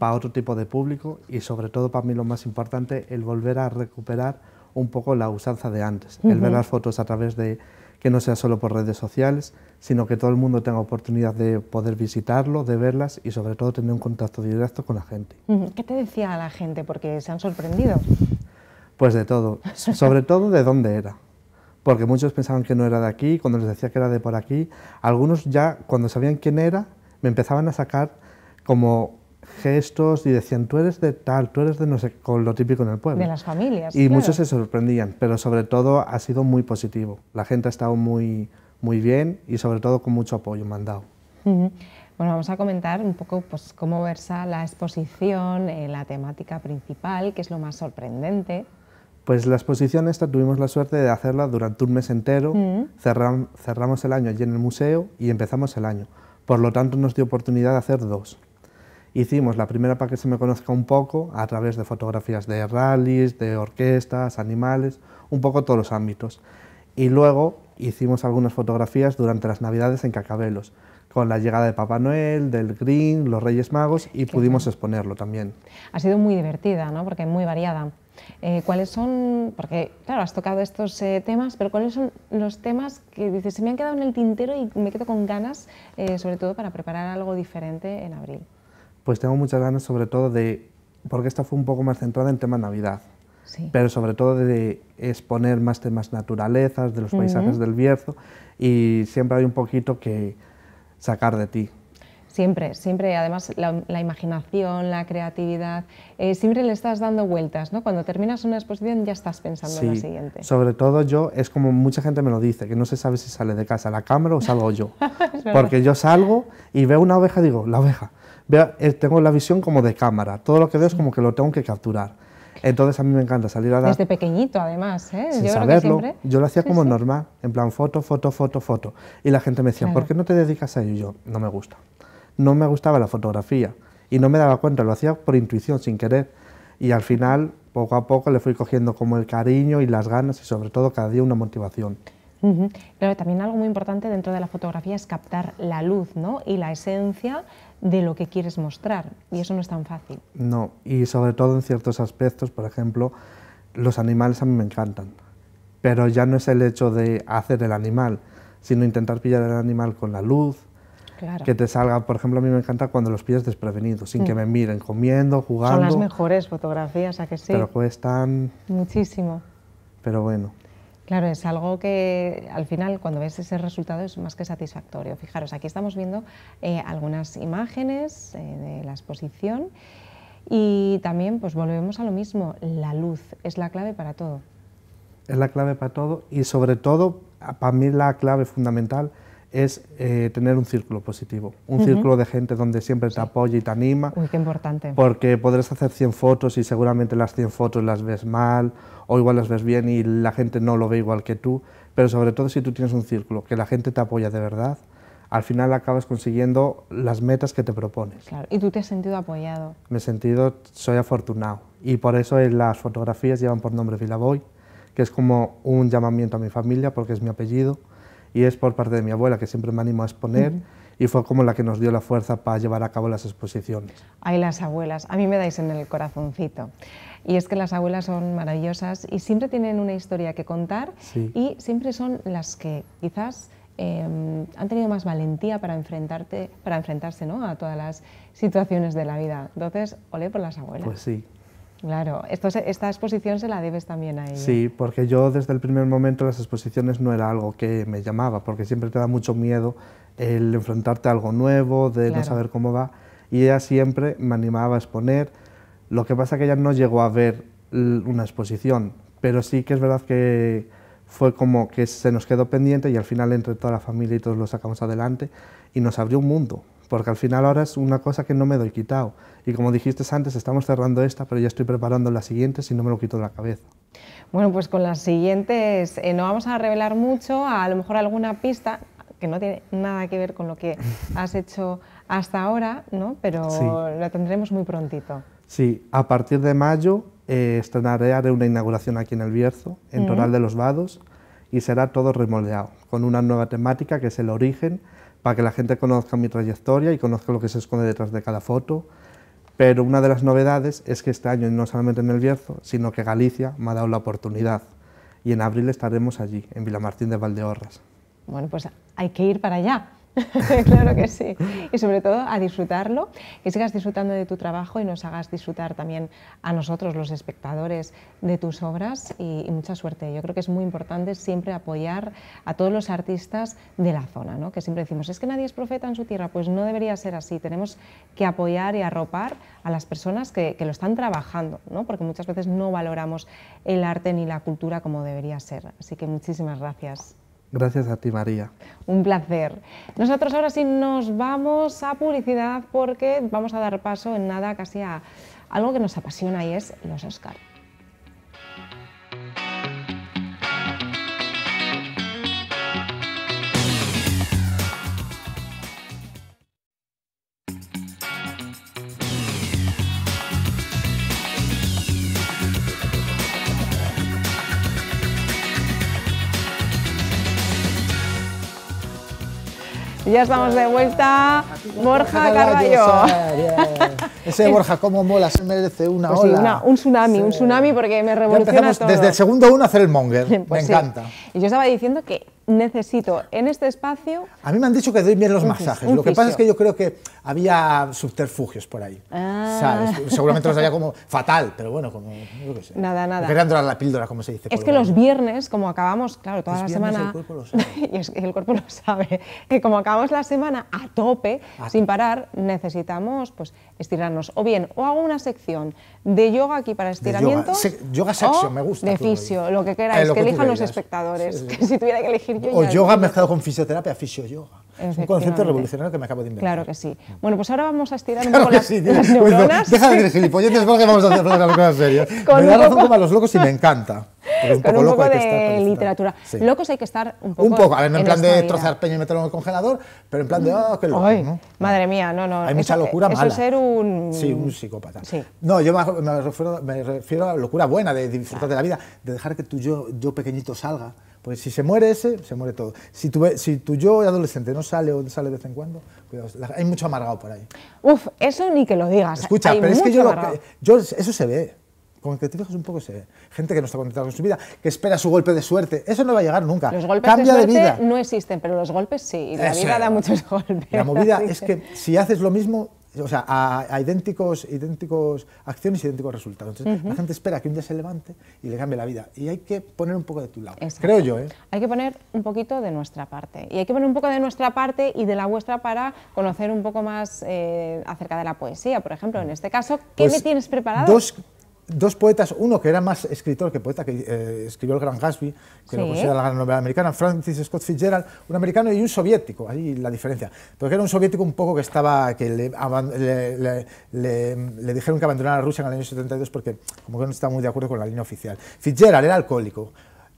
para otro tipo de público y sobre todo para mí lo más importante, el volver a recuperar un poco la usanza de antes, el ver las fotos a través de que no sea solo por redes sociales, sino que todo el mundo tenga oportunidad de poder visitarlo, de verlas y sobre todo tener un contacto directo con la gente. ¿Qué te decía la gente? Porque se han sorprendido. Pues de todo, sobre todo de dónde era porque muchos pensaban que no era de aquí, cuando les decía que era de por aquí, algunos ya cuando sabían quién era, me empezaban a sacar como gestos y decían, tú eres de tal, tú eres de no sé, con lo típico en el pueblo. De las familias. Y muchos se sorprendían, pero sobre todo ha sido muy positivo. La gente ha estado muy, muy bien y sobre todo con mucho apoyo mandado. Bueno, vamos a comentar un poco pues, cómo versa la exposición, eh, la temática principal, que es lo más sorprendente. Pues la exposición esta tuvimos la suerte de hacerla durante un mes entero, cerramos el año allí en el museo y empezamos el año. Por lo tanto, nos dio oportunidad de hacer dos. Hicimos la primera para que se me conozca un poco a través de fotografías de rallies, de orquestas, animales, un poco todos los ámbitos. Y luego hicimos algunas fotografías durante las Navidades en Cacabelos, con la llegada de Papá Noel, del Green, los Reyes Magos y pudimos exponerlo también. Ha sido muy divertida, ¿no? porque muy variada. Eh, ¿Cuáles son, porque claro, has tocado estos eh, temas, pero cuáles son los temas que dices, se me han quedado en el tintero y me quedo con ganas, eh, sobre todo para preparar algo diferente en abril? pues tengo muchas ganas sobre todo de, porque esta fue un poco más centrada en tema Navidad, pero sobre todo de exponer más temas naturalezas, de los paisajes del Bierzo, y siempre hay un poquito que sacar de ti. Siempre, siempre, además la, imaginación, la creatividad, eh, siempre le estás dando vueltas, ¿no? Cuando terminas una exposición ya estás pensando en la siguiente. Sobre todo yo, es como mucha gente me lo dice, que no se sabe si sale de casa la cámara o salgo yo. (laughs) Porque yo salgo y veo una oveja digo, la oveja, eh, tengo la visión como de cámara, todo lo que veo es como que lo tengo que capturar. Entonces a mí me encanta salir a dar... Desde pequeñito además, ¿eh? yo saberlo, yo lo hacía como normal, en plan foto, foto, foto, foto. Y la gente me decía, ¿por qué no te dedicas a ello? yo, no me gusta. No me gustaba la fotografía y no me daba cuenta, lo hacía por intuición, sin querer. Y al final, poco a poco, le fui cogiendo como el cariño y las ganas y sobre todo cada día una motivación. Uh también algo muy importante dentro de la fotografía es captar la luz ¿no? y la esencia de lo que quieres mostrar, y eso no es tan fácil. No, y sobre todo en ciertos aspectos, por ejemplo, los animales a mí me encantan, pero ya no es el hecho de hacer el animal, sino intentar pillar el animal con la luz, Claro. que te salga, por ejemplo, a mí me encanta cuando los pillas desprevenidos, sin que mm. me miren, comiendo, jugando. Son las mejores fotografías, ¿a que sí? Pero cuestan... Muchísimo. Pero bueno. Claro, es algo que al final cuando ves ese resultado es más que satisfactorio. Fijaros, aquí estamos viendo eh, algunas imágenes eh, de la exposición y también pues volvemos a lo mismo, la luz es la clave para todo. Es la clave para todo y sobre todo, para mí la clave fundamental es eh, tener un círculo positivo, un círculo de gente donde siempre te apoya y te anima. Uy, qué importante. Porque podrás hacer 100 fotos y seguramente las 100 fotos las ves mal o igual las ves bien y la gente no lo ve igual que tú, pero sobre todo si tú tienes un círculo, que la gente te apoya de verdad, al final acabas consiguiendo las metas que te propones. Claro, y tú te has sentido apoyado. Me he sentido, soy afortunado. Y por eso eh, las fotografías llevan por nombre Vilaboy, que es como un llamamiento a mi familia porque es mi apellido y es por parte de mi abuela, que siempre me animó a exponer. Y fue como la que nos dio la fuerza para llevar a cabo las exposiciones. Ay, las abuelas, a mí me dais en el corazoncito. Y es que las abuelas son maravillosas y siempre tienen una historia que contar y siempre son las que quizás em, han tenido más valentía para, enfrentarte, para enfrentarse ¿no? a todas las situaciones de la vida. Entonces, olé por las abuelas. Pues sí, Claro, esta exposición se la debes también a ella. Sí, porque yo desde el primer momento las exposiciones no era algo que me llamaba, porque siempre te da mucho miedo el enfrentarte a algo nuevo, de no saber cómo va, y ella siempre me animaba a exponer. Lo que pasa que ella no llegó a ver una exposición, pero sí que es verdad que fue como que se nos quedó pendiente y al final entre toda la familia y todos lo sacamos adelante y nos abrió un mundo, porque al final ahora es una cosa que no me doy quitado. Y como dijiste antes, estamos cerrando esta, pero ya estoy preparando la siguiente si no me lo quito de la cabeza. Bueno, pues con las siguientes eh, no vamos a revelar mucho, a lo mejor alguna pista que no tiene nada que ver con lo que (laughs) has hecho hasta ahora, ¿no? pero la tendremos muy prontito. Sí, a partir de mayo eh, estrenaré, haré una inauguración aquí en El Bierzo, en de los Vados, y será todo remoldeado, con una nueva temática que es el origen para que la gente conozca mi trayectoria y conozca lo que se esconde detrás de cada foto. Pero una de las novedades es que este año no solamente en El Bierzo, sino que Galicia me ha dado la oportunidad y en abril estaremos allí, en Vilamartín de Valdeorras. Bueno, pues hay que ir para allá. (laughs) claro que sí. Y sobre todo a disfrutarlo, que sigas disfrutando de tu trabajo y nos hagas disfrutar también a nosotros, los espectadores, de tus obras y, mucha suerte. Yo creo que es muy importante siempre apoyar a todos los artistas de la zona, ¿no? que siempre decimos, es que nadie es profeta en su tierra, pues no debería ser así. Tenemos que apoyar y arropar a las personas que, que lo están trabajando, ¿no? porque muchas veces no valoramos el arte ni la cultura como debería ser. Así que muchísimas gracias. Gracias a ti, María. Un placer. Nosotros ahora sí nos vamos a publicidad porque vamos a dar paso en nada casi a algo que nos apasiona y es los Oscars. ya estamos de vuelta. Borja Carballo. Ese (laughs) Borja, cómo mola, se merece una pues Sí, un tsunami, un tsunami porque me revoluciona ya desde el segundo uno a hacer el monger, (laughs) pues me encanta. Y yo estaba diciendo que necesito en este espacio... A mí me han dicho que doy bien los masajes. Lo que pasa es que yo creo que había subterfugios por ahí. Ah. Seguramente los había como fatal, pero bueno, como... Yo sé. Nada, nada. la píldora, como se dice. Es que los viernes, como acabamos, claro, toda la semana... El cuerpo lo sabe. (laughs) y es que el cuerpo lo sabe. Que como acabamos la semana a tope, sin parar, necesitamos pues estirarnos. O bien, o hago una sección de yoga aquí para estiramientos. yoga, me gusta. De fisio, lo que queráis, eh, que, elijan los espectadores. Que si tuviera que elegir yo. O yoga mezclado con fisioterapia, fisio yoga un concepto revolucionario que me acabo de inventar. Claro que sí. Bueno, pues ahora vamos a estirar un poco las, (laughs) pues neuronas. deja de decir gilipolleces porque vamos a hacer las cosas serias. (laughs) Con me da razón como a los locos y me encanta. Un con un poco de estar, literatura. Locos hay que estar un poco. Un poco, a ver, no en, plan de vida. trozar peña y meterlo en el congelador, pero en plan de, ah, qué loco. Ay, Madre mía, no, no. Hay mucha locura mala. Eso ser un. Sí, un psicópata. Sí. No, yo me refiero, me refiero, a locura buena, de disfrutar de la vida, de dejar que tu yo, yo pequeñito salga. Pues si se muere ese, se muere todo. Si tu, si tu yo adolescente no sale o sale de vez en cuando, cuidado, hay mucho amargado por ahí. Uf, eso ni que lo digas. Escucha, pero es que yo, eso se ve. Con que te fijas un poco se ve. Gente que no está contenta con su vida, que espera su golpe de suerte. Eso no va a llegar nunca. Los golpes de, suerte no existen, pero los golpes sí. la vida da muchos golpes. La movida (laughs) es que si haces lo mismo, o sea, a, idénticos, idénticos acciones, idénticos resultados. Entonces, la gente espera que un día se levante y le cambie la vida. Y hay que poner un poco de tu lado, creo yo. ¿eh? Hay que poner un poquito de nuestra parte. Y hay que poner un poco de nuestra parte y de la vuestra para conocer un poco más eh, acerca de la poesía, por ejemplo. En este caso, ¿qué pues me tienes preparado? dos poetas, uno que era más escritor que poeta, que eh, escribió el Gran Gatsby, que lo considera la gran novela americana, Francis Scott Fitzgerald, un americano y un soviético, ahí la diferencia, porque era un soviético un poco que estaba, que le, dijeron que abandonara Rusia en el año 72 porque como que no estaba muy de acuerdo con la línea oficial. Fitzgerald era alcohólico,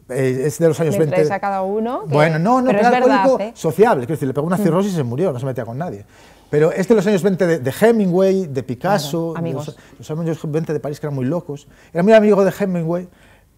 eh, es de los años 20. a cada uno. bueno, no, no, pero, es ¿eh? sociable, quiero decir, le pegó una mm. cirrosis y se murió, no se metía con nadie. Pero este de los años 20 de, Hemingway, de Picasso, los, años 20 de París que eran muy locos, era muy amigo de Hemingway,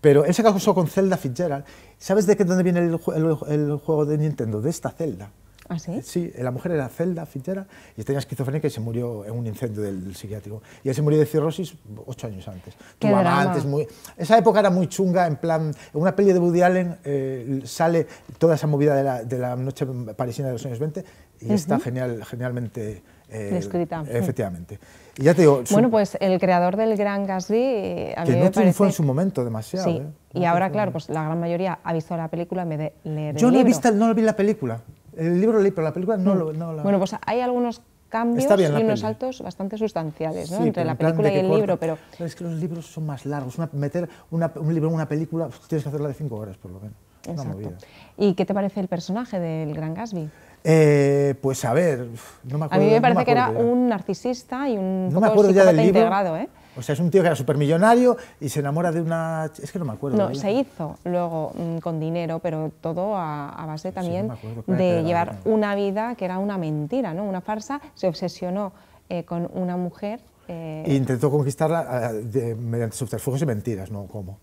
pero él se casó con Zelda Fitzgerald. ¿Sabes de qué, dónde viene el juego de Nintendo? De esta Zelda. ¿Ah, sí? Sí, eh, la mujer era celda, fitera, y tenía esquizofrenia y se murió en un incendio del, psiquiátrico. Y ella se murió de cirrosis ocho años antes. antes muy... Esa época era muy chunga, en plan... una peli de Woody Allen eh, sale toda esa movida de la, noche parisina de los años 20 y está genial, genialmente... Eh, escrita. Efectivamente. Y ya te digo, Bueno, pues el creador del Gran Gatsby... Eh, a que no triunfó en su momento demasiado. Sí. Y ahora, claro, pues la gran mayoría ha visto la película en vez de Yo no, He visto, no vi la película. El libro lo leí, pero la película no, mm. lo, Bueno, pues hay algunos cambios y unos saltos bastante sustanciales ¿no? entre la película y el libro. Pero... Es que los libros son más largos. meter un libro en una película tienes que hacerla de cinco horas, por lo menos. Exacto. ¿Y qué te parece el personaje del Gran Gatsby? Eh, pues a ver, no me acuerdo. A mí me parece que era un narcisista y un no poco me acuerdo ya integrado, ¿eh? O sea, es un tío que era supermillonario y se enamora de una... Es que no me acuerdo. No, ¿eh? se hizo luego mm, con dinero, pero todo a, base también de llevar una vida que era una mentira, ¿no? Una farsa. Se obsesionó eh, con una mujer... Eh, e intentó conquistarla mediante subterfugios y mentiras, ¿no? ¿Cómo?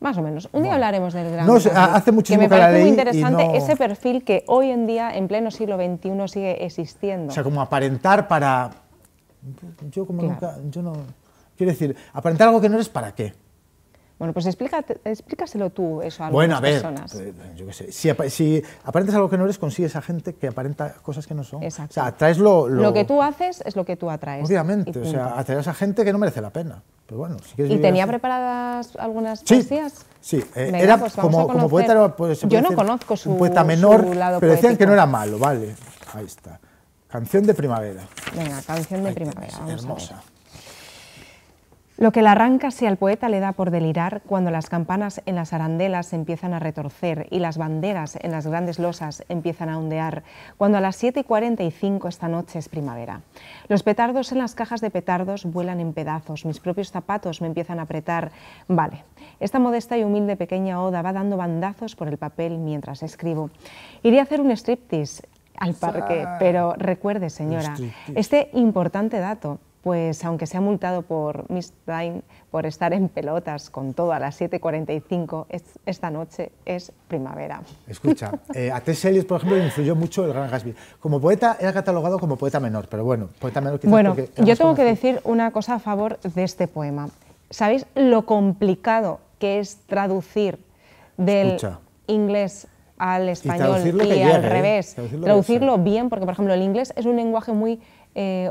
Más o menos. Un día hablaremos del gran. No, hace muchísimo que me parece muy interesante ese perfil que hoy en día, en pleno siglo XXI, sigue existiendo. O sea, como aparentar para. Yo, como nunca. Yo no. Quiero decir, aparentar algo que no eres, ¿para qué? Bueno, pues explícaselo tú eso a algunas bueno, a ver, pues, Yo qué sé. Si, si, aparentas algo que no eres, consigues a gente que aparenta cosas que no son. Exacto. O sea, atraes lo, lo... que tú haces es lo que tú atraes. Obviamente, o sea, atraes a gente que no merece la pena. Pero bueno, ¿Y tenía preparadas algunas poesías? Sí, eh, era pues como, poeta... Pues, yo no conozco su, un poeta menor, pero decían que no era malo, vale. Ahí está. Canción de primavera. Venga, canción de primavera. hermosa. Lo que la arranca si al poeta le da por delirar cuando las campanas en las arandelas empiezan a retorcer y las banderas en las grandes losas empiezan a ondear, cuando a las 7 y 45 esta noche es primavera. Los petardos en las cajas de petardos vuelan en pedazos, mis propios zapatos me empiezan a apretar. Vale, esta modesta y humilde pequeña oda va dando bandazos por el papel mientras escribo. iría a hacer un striptease al parque, pero recuerde señora, este importante dato pues aunque se ha multado por Miss Time por estar en pelotas con todo a las 7.45, esta noche es primavera. Escucha, a T. Eliot por ejemplo, influyó mucho el Gran Gatsby. Como poeta, era catalogado como poeta menor, pero bueno, poeta menor quizás Bueno, yo tengo que decir una cosa a favor de este poema. ¿Sabéis lo complicado que es traducir del inglés al español y, al ¿eh? revés? traducirlo bien, porque por ejemplo el inglés es un lenguaje muy eh,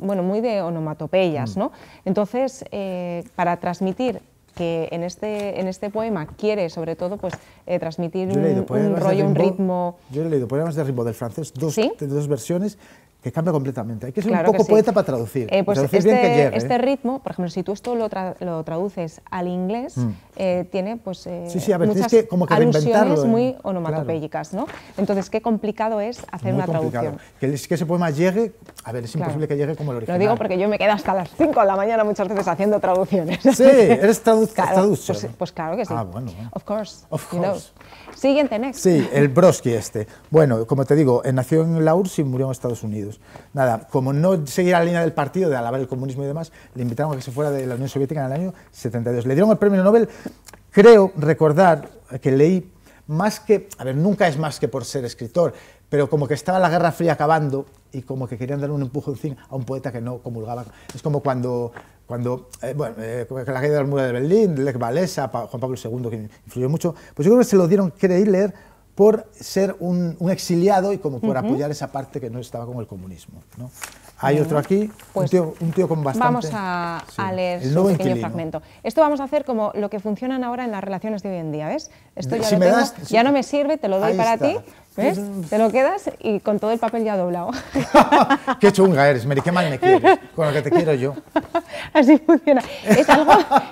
bueno, muy de onomatopeyas. Mm. ¿no? Entonces, eh, para transmitir que en este, en este poema quiere sobre todo pues, eh, transmitir un, rollo, un ritmo. Yo he leído poemas de ritmo del francés, dos, dos versiones, que cambia completamente. Hay que ser un poco poeta para traducir. Eh, pues este, que este ¿eh? ritmo, por ejemplo, si tú esto lo, lo traduces al inglés, mm. eh, tiene pues sí, sí, a muchas que, como que alusiones muy onomatopélicas. ¿no? Entonces, qué complicado es hacer una traducción. Que, es, que ese poema llegue, a ver, es imposible que llegue como el original. Lo digo porque yo me quedo hasta las 5 de la mañana muchas veces haciendo traducciones. Sí, eres (laughs) traductor. Pues, pues, claro que sí. Ah, bueno. Of course. Of course. Siguiente, Sí, el Broski este. Bueno, como te digo, eh, nació en la URSS y murió en Estados Unidos. Nada, como no seguía la línea del partido de alabar el comunismo y demás, le invitaron a que se fuera de la Unión Soviética en el año 72. Le dieron el premio Nobel, creo recordar que leí más que, a ver, nunca es más que por ser escritor, pero como que estaba la Guerra Fría acabando y como que querían dar un empujoncín a un poeta que no comulgaba. Es como cuando cuando, eh, bueno, eh, la caída del muro de Berlín, Lech Walesa, Juan Pablo II, que influyó mucho, pues yo creo que se lo dieron leer por ser un, exiliado y como por apoyar esa parte que no estaba con el comunismo. Hay otro aquí, pues un, tío, con bastante... Vamos a, leer un pequeño fragmento. Esto vamos a hacer como lo que funcionan ahora en las relaciones de hoy en día, ¿ves? Esto ya, ya no me sirve, te lo doy para ti, ¿Ves? Te lo quedas y con todo el papel ya doblado. (laughs) qué chunga eres, Mary, qué mal me quieres, con lo que te quiero yo. (laughs) Así funciona.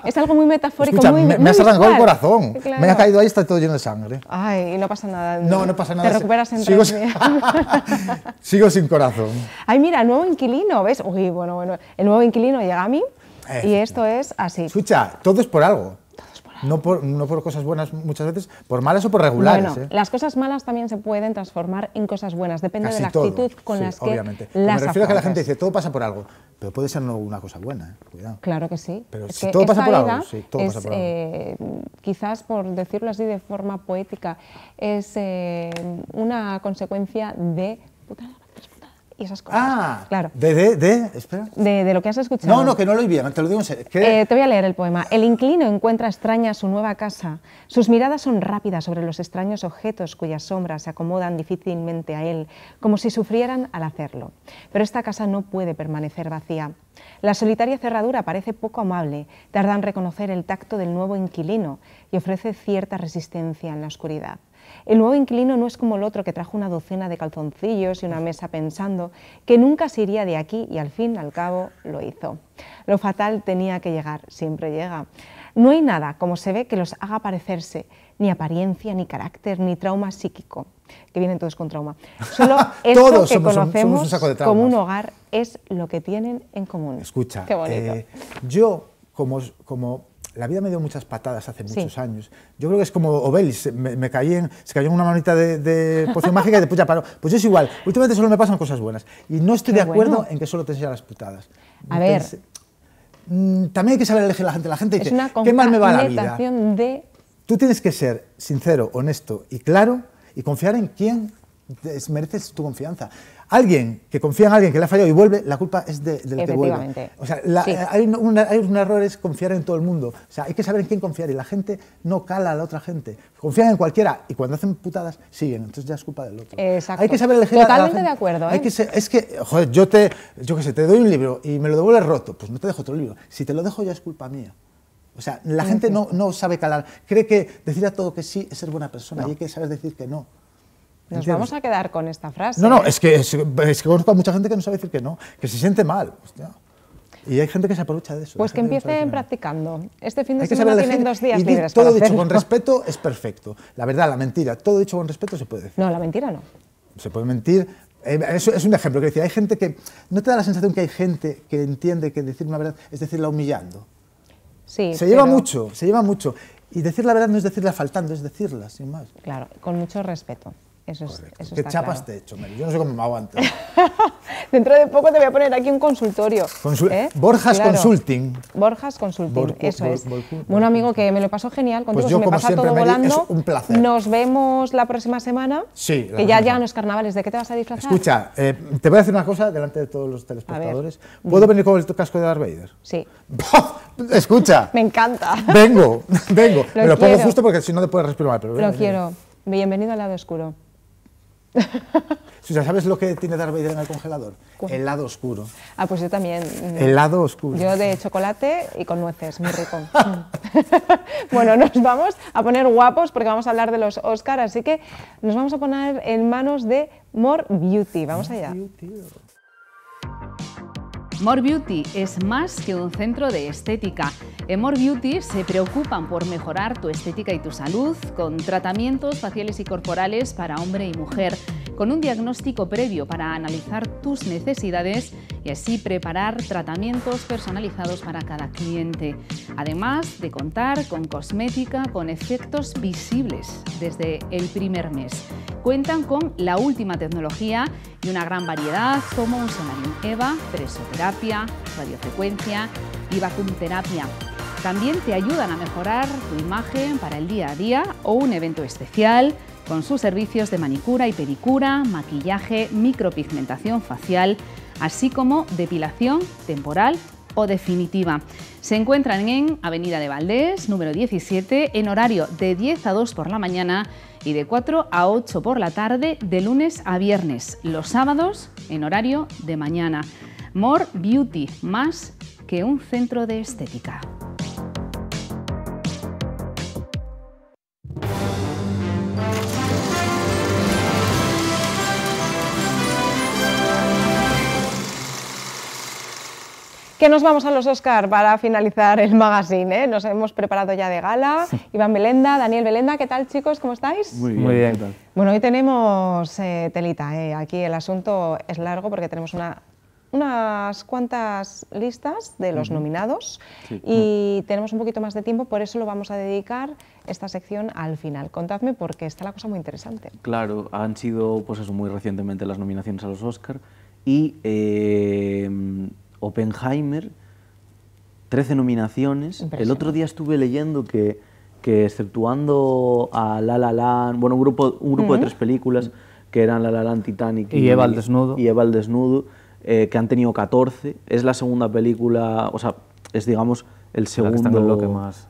Es algo, muy metafórico. muy, me, me, has arrancado el corazón. Me ha caído ahí, y está todo lleno de sangre. Ay, no pasa nada. No, no pasa nada. Te recuperas en sigo, (laughs) sigo sin corazón. Ay, mira, nuevo inquilino, ¿ves? Uy, bueno, bueno. El nuevo inquilino llega a mí y esto es así. Escucha, todo es por algo no por, no por cosas buenas muchas veces, por malas o por regulares. Bueno, ¿eh? las cosas malas también se pueden transformar en cosas buenas, depende de la actitud con las que las Me refiero a que la gente dice, todo pasa por algo, pero puede ser una cosa buena, ¿eh? cuidado. Claro que sí. Pero si todo, pasa por, algo, sí, todo pasa por algo, eh, quizás por decirlo así de forma poética, es una consecuencia de y esas Ah, claro. De, de, espera. De, lo que has escuchado. No, no, que no lo oí bien, te lo digo en eh, te voy a leer el poema. El inquilino encuentra extraña su nueva casa. Sus miradas son rápidas sobre los extraños objetos cuyas sombras se acomodan difícilmente a él, como si sufrieran al hacerlo. Pero esta casa no puede permanecer vacía. La solitaria cerradura parece poco amable, tarda en reconocer el tacto del nuevo inquilino y ofrece cierta resistencia en la oscuridad. El nuevo inquilino no es como el otro que trajo una docena de calzoncillos y una mesa pensando que nunca se iría de aquí y al fin, al cabo, lo hizo. Lo fatal tenía que llegar, siempre llega. No hay nada, como se ve, que los haga parecerse, ni apariencia, ni carácter, ni trauma psíquico, que vienen todos con trauma. Solo (laughs) eso que conocemos como un hogar es lo que tienen en común. Escucha, Qué eh, yo, como, como la vida me dio muchas patadas hace muchos años. Yo creo que es como Obelis, me, caí en, se cayó en una manita de, de poción (laughs) mágica y después ya paró. Pues yo es igual, últimamente solo me pasan cosas buenas. Y no estoy de acuerdo en que solo te enseñan las putadas. A ver. Mm, también hay que saber elegir a la gente. La gente dice, ¿qué mal me va la vida? Tú tienes que ser sincero, honesto y claro y confiar en quién mereces tu confianza alguien que confía en alguien que le ha fallado y vuelve, la culpa es de, del que vuelve. O sea, eh, hay, un error es confiar en todo el mundo. O sea, hay que saber en quién confiar y la gente no cala a la otra gente. Confían en cualquiera y cuando hacen putadas siguen, entonces ya es culpa del otro. Exacto. Hay que saber elegir Totalmente de acuerdo. Hay ¿eh? que es que, joder, yo te, yo qué sé, te doy un libro y me lo devuelves roto, pues no te dejo otro libro. Si te lo dejo ya es culpa mía. O sea, la gente no, no sabe calar. Cree que decir a todo que sí es ser buena persona y hay que saber decir que no. Nos vamos a quedar con esta frase. No, no, ¿eh? es que, es, que conozco a mucha gente que no sabe decir que no, que se siente mal. Hostia. Y hay gente que se aprovecha de eso. Pues que empiecen practicando. Este fin de semana tienen dos días y Todo dicho con respeto es perfecto. La verdad, la mentira, todo dicho con respeto se puede decir. No, la mentira no. Se puede mentir. Eh, es, un ejemplo que decía, hay gente que... ¿No te da la sensación que hay gente que entiende que decir una verdad es decirla humillando? Sí. Se lleva mucho, se lleva mucho. Y decir la verdad no es decirla faltando, es decirla, sin más. Claro, con mucho respeto. Eso, es, eso ¿Qué chapas te he hecho, Yo no sé cómo me aguanto. (laughs) Dentro de poco te voy a poner aquí un consultorio. ¿eh? Borjas Consulting. Borjas Consulting, eso es. bueno amigo que me lo pasó genial contigo, pues me pasa todo volando. un placer. Nos vemos la próxima semana. Sí. Que ya llegan los carnavales. ¿De qué te vas a disfrazar? Escucha, eh, te voy a decir una cosa delante de todos los telespectadores. ¿Puedo venir con el casco de Darth Vader? Sí. (laughs) Escucha. (laughs) me encanta. Vengo, vengo. me lo pongo justo porque si no te puedes respirar. Pero lo quiero. Bienvenido al lado oscuro. (laughs) ¿sabes lo que tiene Darth Vader en el congelador? El lado oscuro. Ah, pues yo también. Mm. El lado oscuro. Yo de chocolate y con nueces, muy rico. (laughs) (laughs) bueno, nos vamos a poner guapos porque vamos a hablar de los Oscar, así que nos vamos a poner en manos de More Beauty. Vamos allá. More Beauty es más que un centro de estética. En More Beauty se preocupan por mejorar tu estética y tu salud con tratamientos faciales y corporales para hombre y mujer, con un diagnóstico previo para analizar tus necesidades y así preparar tratamientos personalizados para cada cliente, además de contar con cosmética con efectos visibles desde el primer mes. Cuentan con la última tecnología ...y una gran variedad como un sonarín EVA, presoterapia, radiofrecuencia y vacunterapia... También te ayudan a mejorar tu imagen para el día a día o un evento especial con sus servicios de manicura y pedicura, maquillaje, micropigmentación facial, así como depilación temporal o definitiva. Se encuentran en Avenida de Valdés, número 17, en horario de 10 a 2 por la mañana y de 4 a 8 por la tarde de lunes a viernes, los sábados en horario de mañana. More Beauty, más que un centro de estética. que nos vamos a los Oscar para finalizar el magazine. ¿eh? Nos hemos preparado ya de gala. Iván Belenda, Daniel Belenda, ¿qué tal chicos? ¿Cómo estáis? Muy bien. ¿qué tal? Bueno, hoy tenemos eh, telita. ¿eh? Aquí el asunto es largo porque tenemos unas cuantas listas de los nominados y tenemos un poquito más de tiempo, por eso lo vamos a dedicar esta sección al final. Contadme porque está la cosa muy interesante. Claro, han sido pues eso, muy recientemente las nominaciones a los Oscar y Oppenheimer, 13 nominaciones. El otro día estuve leyendo que, exceptuando a La La Land, bueno, un grupo, un grupo de tres películas, que eran La La Land, Titanic y, Eva desnudo, y desnudo eh, que han tenido 14, es la segunda película, o sea, es digamos el segundo, bloque más.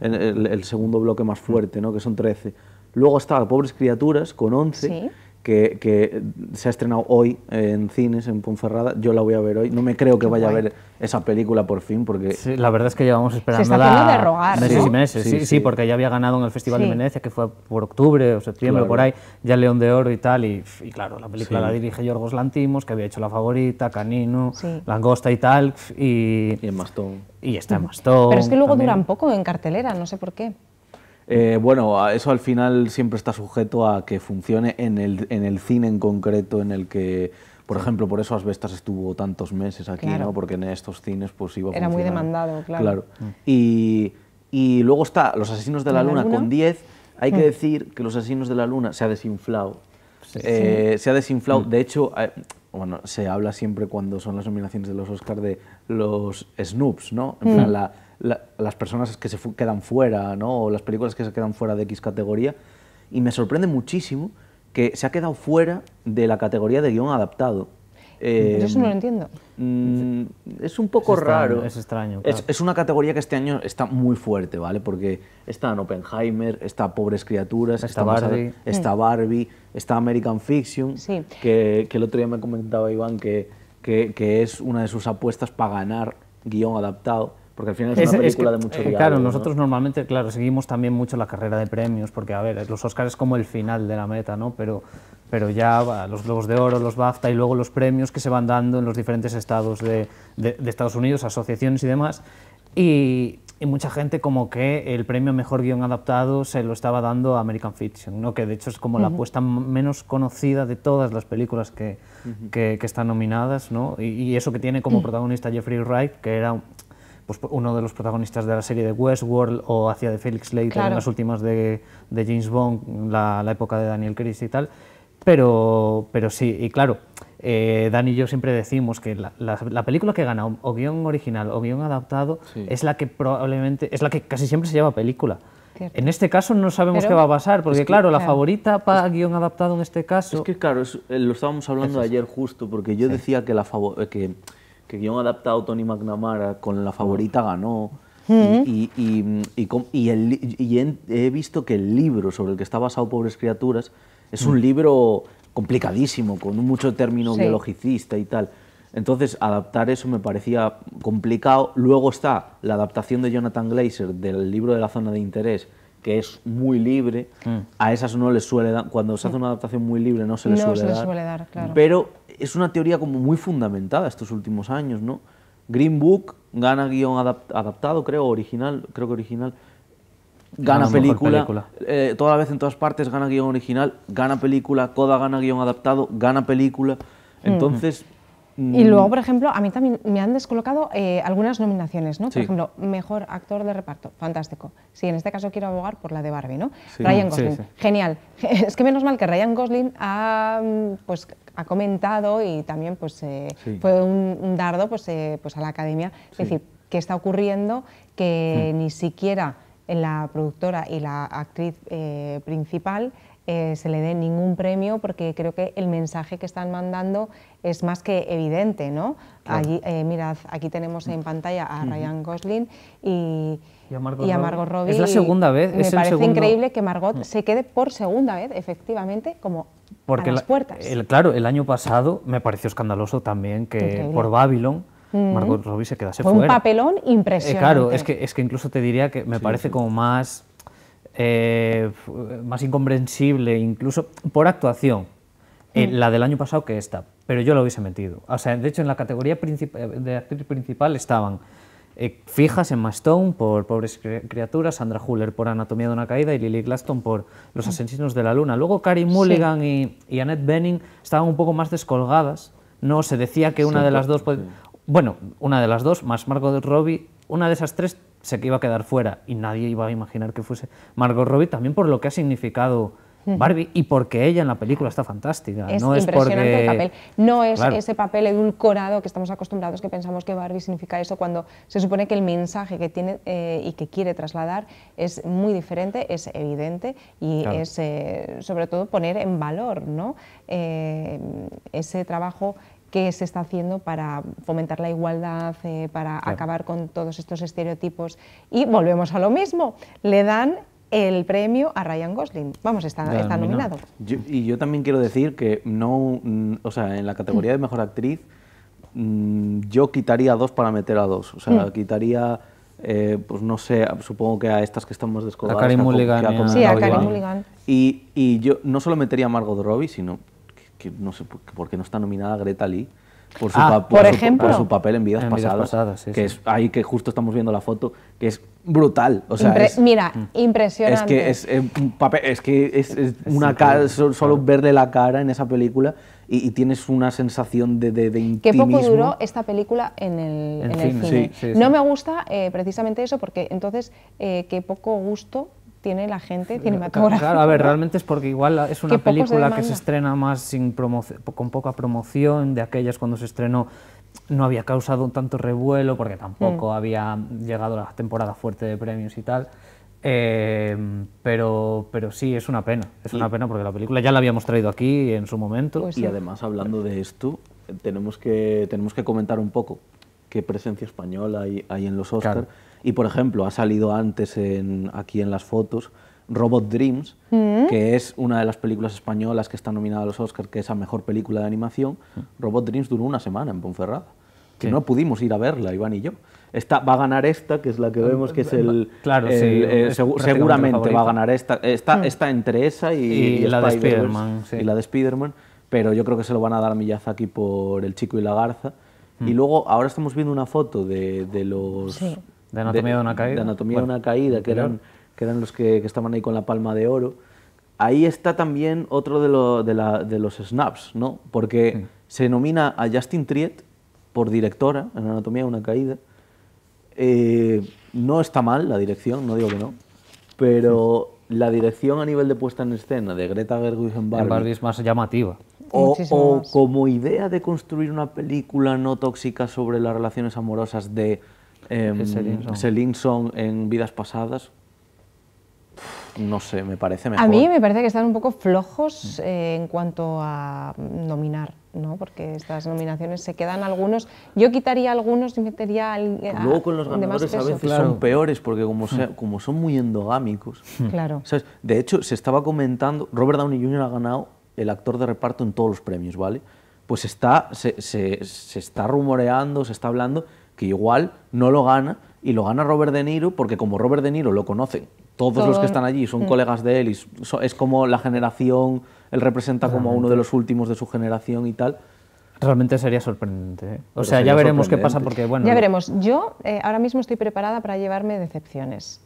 segundo bloque más fuerte, ¿no? que son 13. Luego estaba Pobres Criaturas con 11. ¿Sí? que, se ha estrenado hoy en cines, en Ponferrada. Yo la voy a ver hoy. No me creo que vaya a ver esa película por fin, porque... la verdad es que llevamos esperándola de meses y meses. Sí porque ya había ganado en el Festival de Venecia, que fue por octubre o septiembre, por ahí, ya León de Oro y tal. Y, claro, la película la dirige Yorgos Lantimos, que había hecho La Favorita, Canino, Langosta y tal. Y, en Mastón. Y está en Mastón. Pero es que luego duran poco en cartelera, no sé por qué. Eh, bueno, eso al final siempre está sujeto a que funcione en el, en el cine en concreto en el que, por ejemplo, por eso Asbestas estuvo tantos meses aquí, porque en estos cines pues iba Era muy demandado, claro. Mm. Y, luego está Los Asesinos de la, Luna, con 10. Hay que mm. decir que Los Asesinos de la Luna se ha desinflado. Eh, se ha desinflado. Mm. De hecho, eh, bueno, se habla siempre cuando son las nominaciones de los Oscars de los snoops, ¿no? la, las personas que se quedan fuera, ¿no? o las películas que se quedan fuera de X categoría, y me sorprende muchísimo que se ha quedado fuera de la categoría de guión adaptado. eso no lo eh, entiendo. Mm, es un poco raro. Es extraño. Es, una categoría que este año está muy fuerte, ¿vale? Porque están Oppenheimer, está Pobres Criaturas, está, mm. Barbie. está, American Fiction, que, el otro día me comentaba Iván que, que, que es una de sus apuestas para ganar guión adaptado porque al final es, una película de mucho eh, diálogo, Claro, nosotros normalmente, claro, seguimos también mucho la carrera de premios, porque a ver, los Oscars es como el final de la meta, ¿no? Pero, pero ya los Globos de Oro, los BAFTA y luego los premios que se van dando en los diferentes estados de, de, Estados Unidos, asociaciones y demás. Y, mucha gente como que el premio Mejor Guión Adaptado se lo estaba dando a American Fiction, ¿no? que de hecho es como la apuesta menos conocida de todas las películas que, que, están nominadas, ¿no? Y, y, eso que tiene como mm. protagonista Jeffrey Wright, que era pues, uno de los protagonistas de la serie de Westworld o hacia de Felix Leiter en las últimas de, de James Bond, la, época de Daniel Chris y tal. Pero, pero sí, y claro, eh, Dan y yo siempre decimos que la, película que gana o, o, guión original o guión adaptado es la que probablemente, es la que casi siempre se llama película. En este caso no sabemos qué va a pasar, porque claro, la favorita para guión adaptado en este caso... Es que claro, eh, lo estábamos hablando ayer justo, porque yo decía que, la eh, que que he adaptado Tony McNamara con la favorita ganó. Y, y, y, y he visto que el libro sobre el que está basado Pobres Criaturas es un mm. libro complicadísimo, con mucho término biologicista y tal. Entonces, adaptar eso me parecía complicado. Luego está la adaptación de Jonathan Glazer del libro de la zona de interés, que es muy libre, mm. a esas no les suele dar, cuando se hace una mm. adaptación muy libre no se les suele dar. Pero es una teoría como muy fundamentada estos últimos años, ¿no? Green Book gana guión adaptado, creo, original, creo que original, gana película, eh, toda la vez en todas partes gana guión original, gana película, Coda gana guión adaptado, gana película. Mm. Entonces, y mm. luego, por ejemplo, a mí también me han descolocado eh, algunas nominaciones, ¿no? Por ejemplo, mejor actor de reparto, fantástico. Sí, en este caso quiero abogar por la de Barbie, ¿no? Ryan Gosling, genial. (laughs) Es que menos mal que Ryan Gosling ha, pues, ha comentado y también pues, eh, fue un, dardo pues, eh, pues a la academia. Es decir, ¿qué está ocurriendo? Que mm. ni siquiera la productora y la actriz principal eh, se le dé ningún premio porque creo que el mensaje que están mandando es más que evidente, ¿no? Allí, eh, mirad, aquí tenemos en pantalla a Ryan Gosling y, a Margot, Robbie. Es la segunda vez. Me parece increíble que Margot mm. se quede por segunda vez, efectivamente, como Porque las puertas. claro, el año pasado me pareció escandaloso también que por Babylon mm. Margot Robbie se quedase fuera. Fue un papelón impresionante. Eh, claro, es que, es que incluso te diría que me parece como más eh, más incomprensible, incluso por actuación, mm. la del año pasado que esta, pero yo la hubiese metido. O sea, de hecho, en la categoría eh, de actriz principal estaban eh, fijas en Mastone por Pobres Criaturas, Sandra Huller por Anatomía de una Caída y Lily Glaston por Los mm. Asesinos de la Luna. Luego, Carrie Mulligan y, Annette Bening estaban un poco más descolgadas. No, se decía que una de las dos... Bueno, una de las dos, más Margot Robbie, una de esas tres sé que iba a quedar fuera y nadie iba a imaginar que fuese Margot Robbie, también por lo que ha significado Barbie y porque ella en la película está fantástica. Es no impresionante es el papel. No es ese papel edulcorado que estamos acostumbrados, que pensamos que Barbie significa eso, cuando se supone que el mensaje que tiene eh, y que quiere trasladar es muy diferente, es evidente y es eh, sobre todo poner en valor ¿no? Eh, ese trabajo qué se está haciendo para fomentar la igualdad, eh, para acabar con todos estos estereotipos. Y volvemos a lo mismo, le dan el premio a Ryan Gosling. Vamos, está, nominado. y yo también quiero decir que no, mm, o sea, en la categoría de mejor actriz, mm, yo quitaría dos para meter a dos. O sea, hmm. quitaría, eh, pues no sé, supongo que a estas que estamos descolgadas. A Karim Mulligan. sí, a Karim Mulligan. y, yo no solo metería a Margot Robbie, sino no sé por qué no está nominada Greta Lee por su, ah, por, su, papel en Vidas Pasadas, que es ahí que justo estamos viendo la foto, que es brutal. O sea, mira, mm. impresionante. Es que es, eh, un papel, es que es, una solo verde verle la cara en esa película y, tienes una sensación de, de, Qué poco duró esta película en el, en cine. no me gusta eh, precisamente eso porque entonces eh, qué poco gusto tiene la gente tiene cinematógrafa. Claro, a ver, realmente es porque igual es una película que se estrena más sin con poca promoción, de aquellas cuando se estrenó no había causado tanto revuelo porque tampoco mm. había llegado la temporada fuerte de premios y tal. Eh, pero, pero sí, es una pena. Es una pena porque la película ya la habíamos traído aquí en su momento. Pues y además, hablando de esto, tenemos que, tenemos que comentar un poco qué presencia española hay, hay en los Oscars. Y por ejemplo, ha salido antes en, aquí en las fotos Robot Dreams, mm. que es una de las películas españolas que está nominada a los Oscars, que es a mejor película de animación. Ah. Robot Dreams duró una semana en Ponferrada. Que no pudimos ir a verla, Iván y yo. va a ganar esta, que es la que ah, vemos que es ah, el... Claro, eh, seguramente va a ganar esta. Mm. Está, entre esa y, la de Spider-Man. Y la de pero yo creo que se lo van a dar a aquí por El chico y la garza. Mm. Y luego, ahora estamos viendo una foto de, los... De Anatomía de, una Caída. De Anatomía de una Caída, que eran, que eran los que, estaban ahí con la palma de oro. Ahí está también otro de, de, los snaps, ¿no? Porque se nomina a Justin Triet por directora en Anatomía de una Caída. Eh, no está mal la dirección, no digo que no, pero la dirección a nivel de puesta en escena de Greta Gerwig en Barbie, es más llamativa. O, o como idea de construir una película no tóxica sobre las relaciones amorosas de Em, Selinson. en vidas pasadas, no sé, me parece mejor. A mí me parece que están un poco flojos eh, en cuanto a nominar, ¿no? Porque estas nominaciones se quedan algunos. Yo quitaría algunos y metería al. Luego con los ganadores a son peores, porque como, hmm. son muy endogámicos. (laughs) Claro. De hecho, se estaba comentando. Robert Downey Jr. ha ganado el actor de reparto en todos los premios, ¿vale? Pues está, se está rumoreando, se está hablando igual no lo gana y lo gana Robert De Niro porque como Robert De Niro lo conocen todos los que están allí son mm. colegas de él y es como la generación, él representa como uno de los últimos de su generación y tal. Realmente sería sorprendente. ¿eh? O sea, ya veremos qué pasa porque, bueno... Ya veremos. Yo eh, ahora mismo estoy preparada para llevarme decepciones.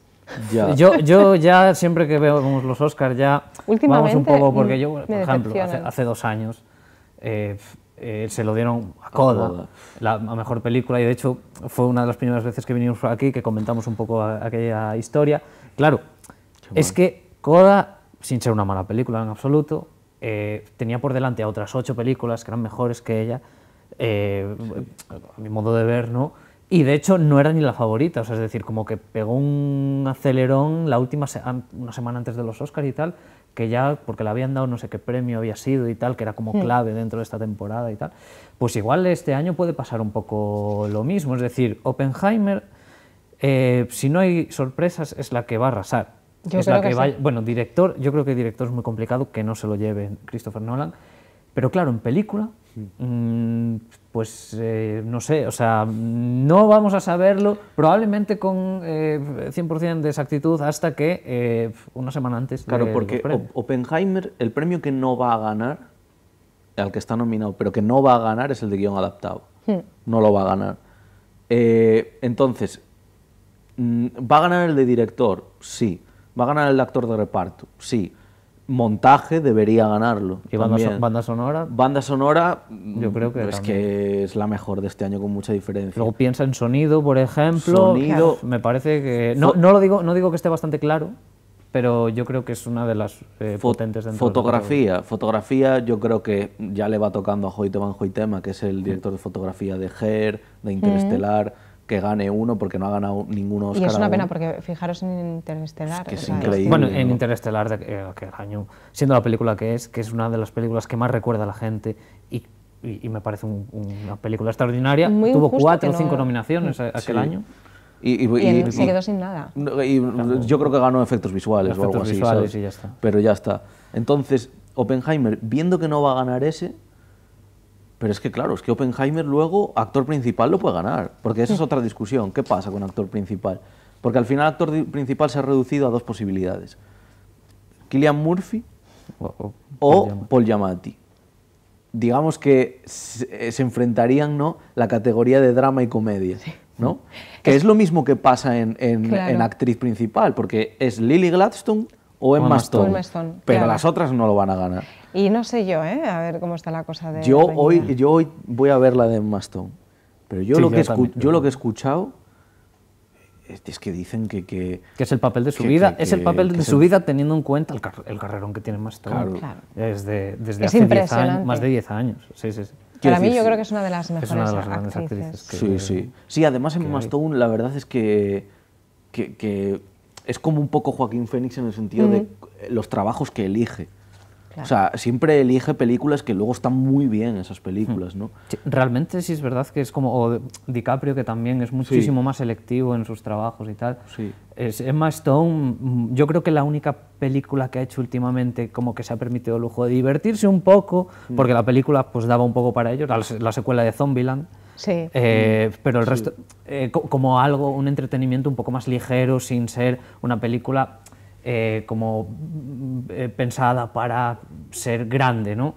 (laughs) Yo, ya siempre que veo los Oscars ya vamos un poco porque yo, por ejemplo, hace, dos años... Eh, eh, se lo dieron a Coda, La, mejor película, y de hecho fue una de las primeras veces que vinimos aquí que comentamos un poco aquella historia. Claro, es que Coda, sin ser una mala película en absoluto, eh, tenía por delante a otras ocho películas que eran mejores que ella, eh, a mi modo de ver, ¿no? Y de hecho no era ni la favorita, o sea, es decir, como que pegó un acelerón la última una semana antes de los Oscars y tal, que ya, porque le habían dado no sé qué premio había sido y tal, que era como hmm. clave dentro de esta temporada y tal, pues igual este año puede pasar un poco lo mismo. Es decir, Oppenheimer, eh, si no hay sorpresas, es la que va a arrasar. es la que, Bueno, director, yo creo que director es muy complicado que no se lo lleve Christopher Nolan, pero claro, en película... Hmm. Mm, pues eh, no sé, o sea, no vamos a saberlo probablemente con 100% eh, de exactitud hasta que eh, una semana antes. Claro, porque Oppenheimer, el premio que no va a ganar, al que está nominado, pero que no va a ganar es el de guión adaptado. Hmm. No lo va a ganar. entonces, mm, ¿va a ganar el de director? Sí. ¿Va a ganar el de actor de reparto? Sí montaje debería ganarlo. ¿Y banda, sonora? Banda sonora, yo mm, creo que es que es la mejor de este año con mucha diferencia. Luego piensa en sonido, por ejemplo. Sonido. Me parece que. No, no, lo digo, no digo que esté bastante claro, pero yo creo que es una de las eh, potentes dentro Fotografía. fotografía, yo creo que ya le va tocando a Hoyte Van Hoytema, que es el director de fotografía de Her, de Interestelar que gane uno porque no ha ganado ninguno Y es una pena porque fijaros en Interestelar. que es increíble. Bueno, en Interestelar, de, aquel eh, año, siendo la película que es, que es una de las películas que más recuerda a la gente y, me parece una película extraordinaria, tuvo cuatro o cinco nominaciones aquel año. Y, se quedó sin nada. Yo creo que ganó efectos visuales o algo Visuales Y ya está. Pero ya está. Entonces, Oppenheimer, viendo que no va a ganar ese, pero es que claro, es que Oppenheimer luego actor principal lo puede ganar, porque esa es mm. otra discusión. ¿Qué pasa con actor principal? Porque al final actor principal se ha reducido a dos posibilidades. Killian Murphy o, Paul Yamati. Digamos que eh, se, enfrentarían ¿no? la categoría de drama y comedia. ¿no? (laughs) Que es, lo mismo que pasa en, en, actriz principal, porque es Lily Gladstone o en Mastón. Pero las otras no lo van a ganar. Y no sé yo, ¿eh? A ver cómo está la cosa de. Yo, hoy, yo hoy voy a ver la de Mastón. Pero yo, lo, que he escuchado es que dicen que... Que, es el papel de su vida, es el papel de su vida teniendo en cuenta el, carrerón que tiene más Claro. Desde, hace más de 10 años. Para mí yo creo que es una de las mejores actrices. sí, sí. Sí, además en Maston la verdad es que, que es como un poco Joaquín Fénix en el sentido de los trabajos que elige. O sea, siempre elige películas que luego están muy bien esas películas, ¿no? realmente sí es verdad que es como DiCaprio, que también es muchísimo más selectivo en sus trabajos y tal. Sí. Es Emma Stone, mm, yo creo que la única película que ha hecho últimamente como que se ha permitido el lujo de divertirse un poco, mm. porque la película pues daba un poco para ello la secuela de Zombieland. Sí. Eh, pero el resto, eh, como algo, un entretenimiento un poco más ligero, sin ser una película eh, como mm, pensada para ser grande, ¿no?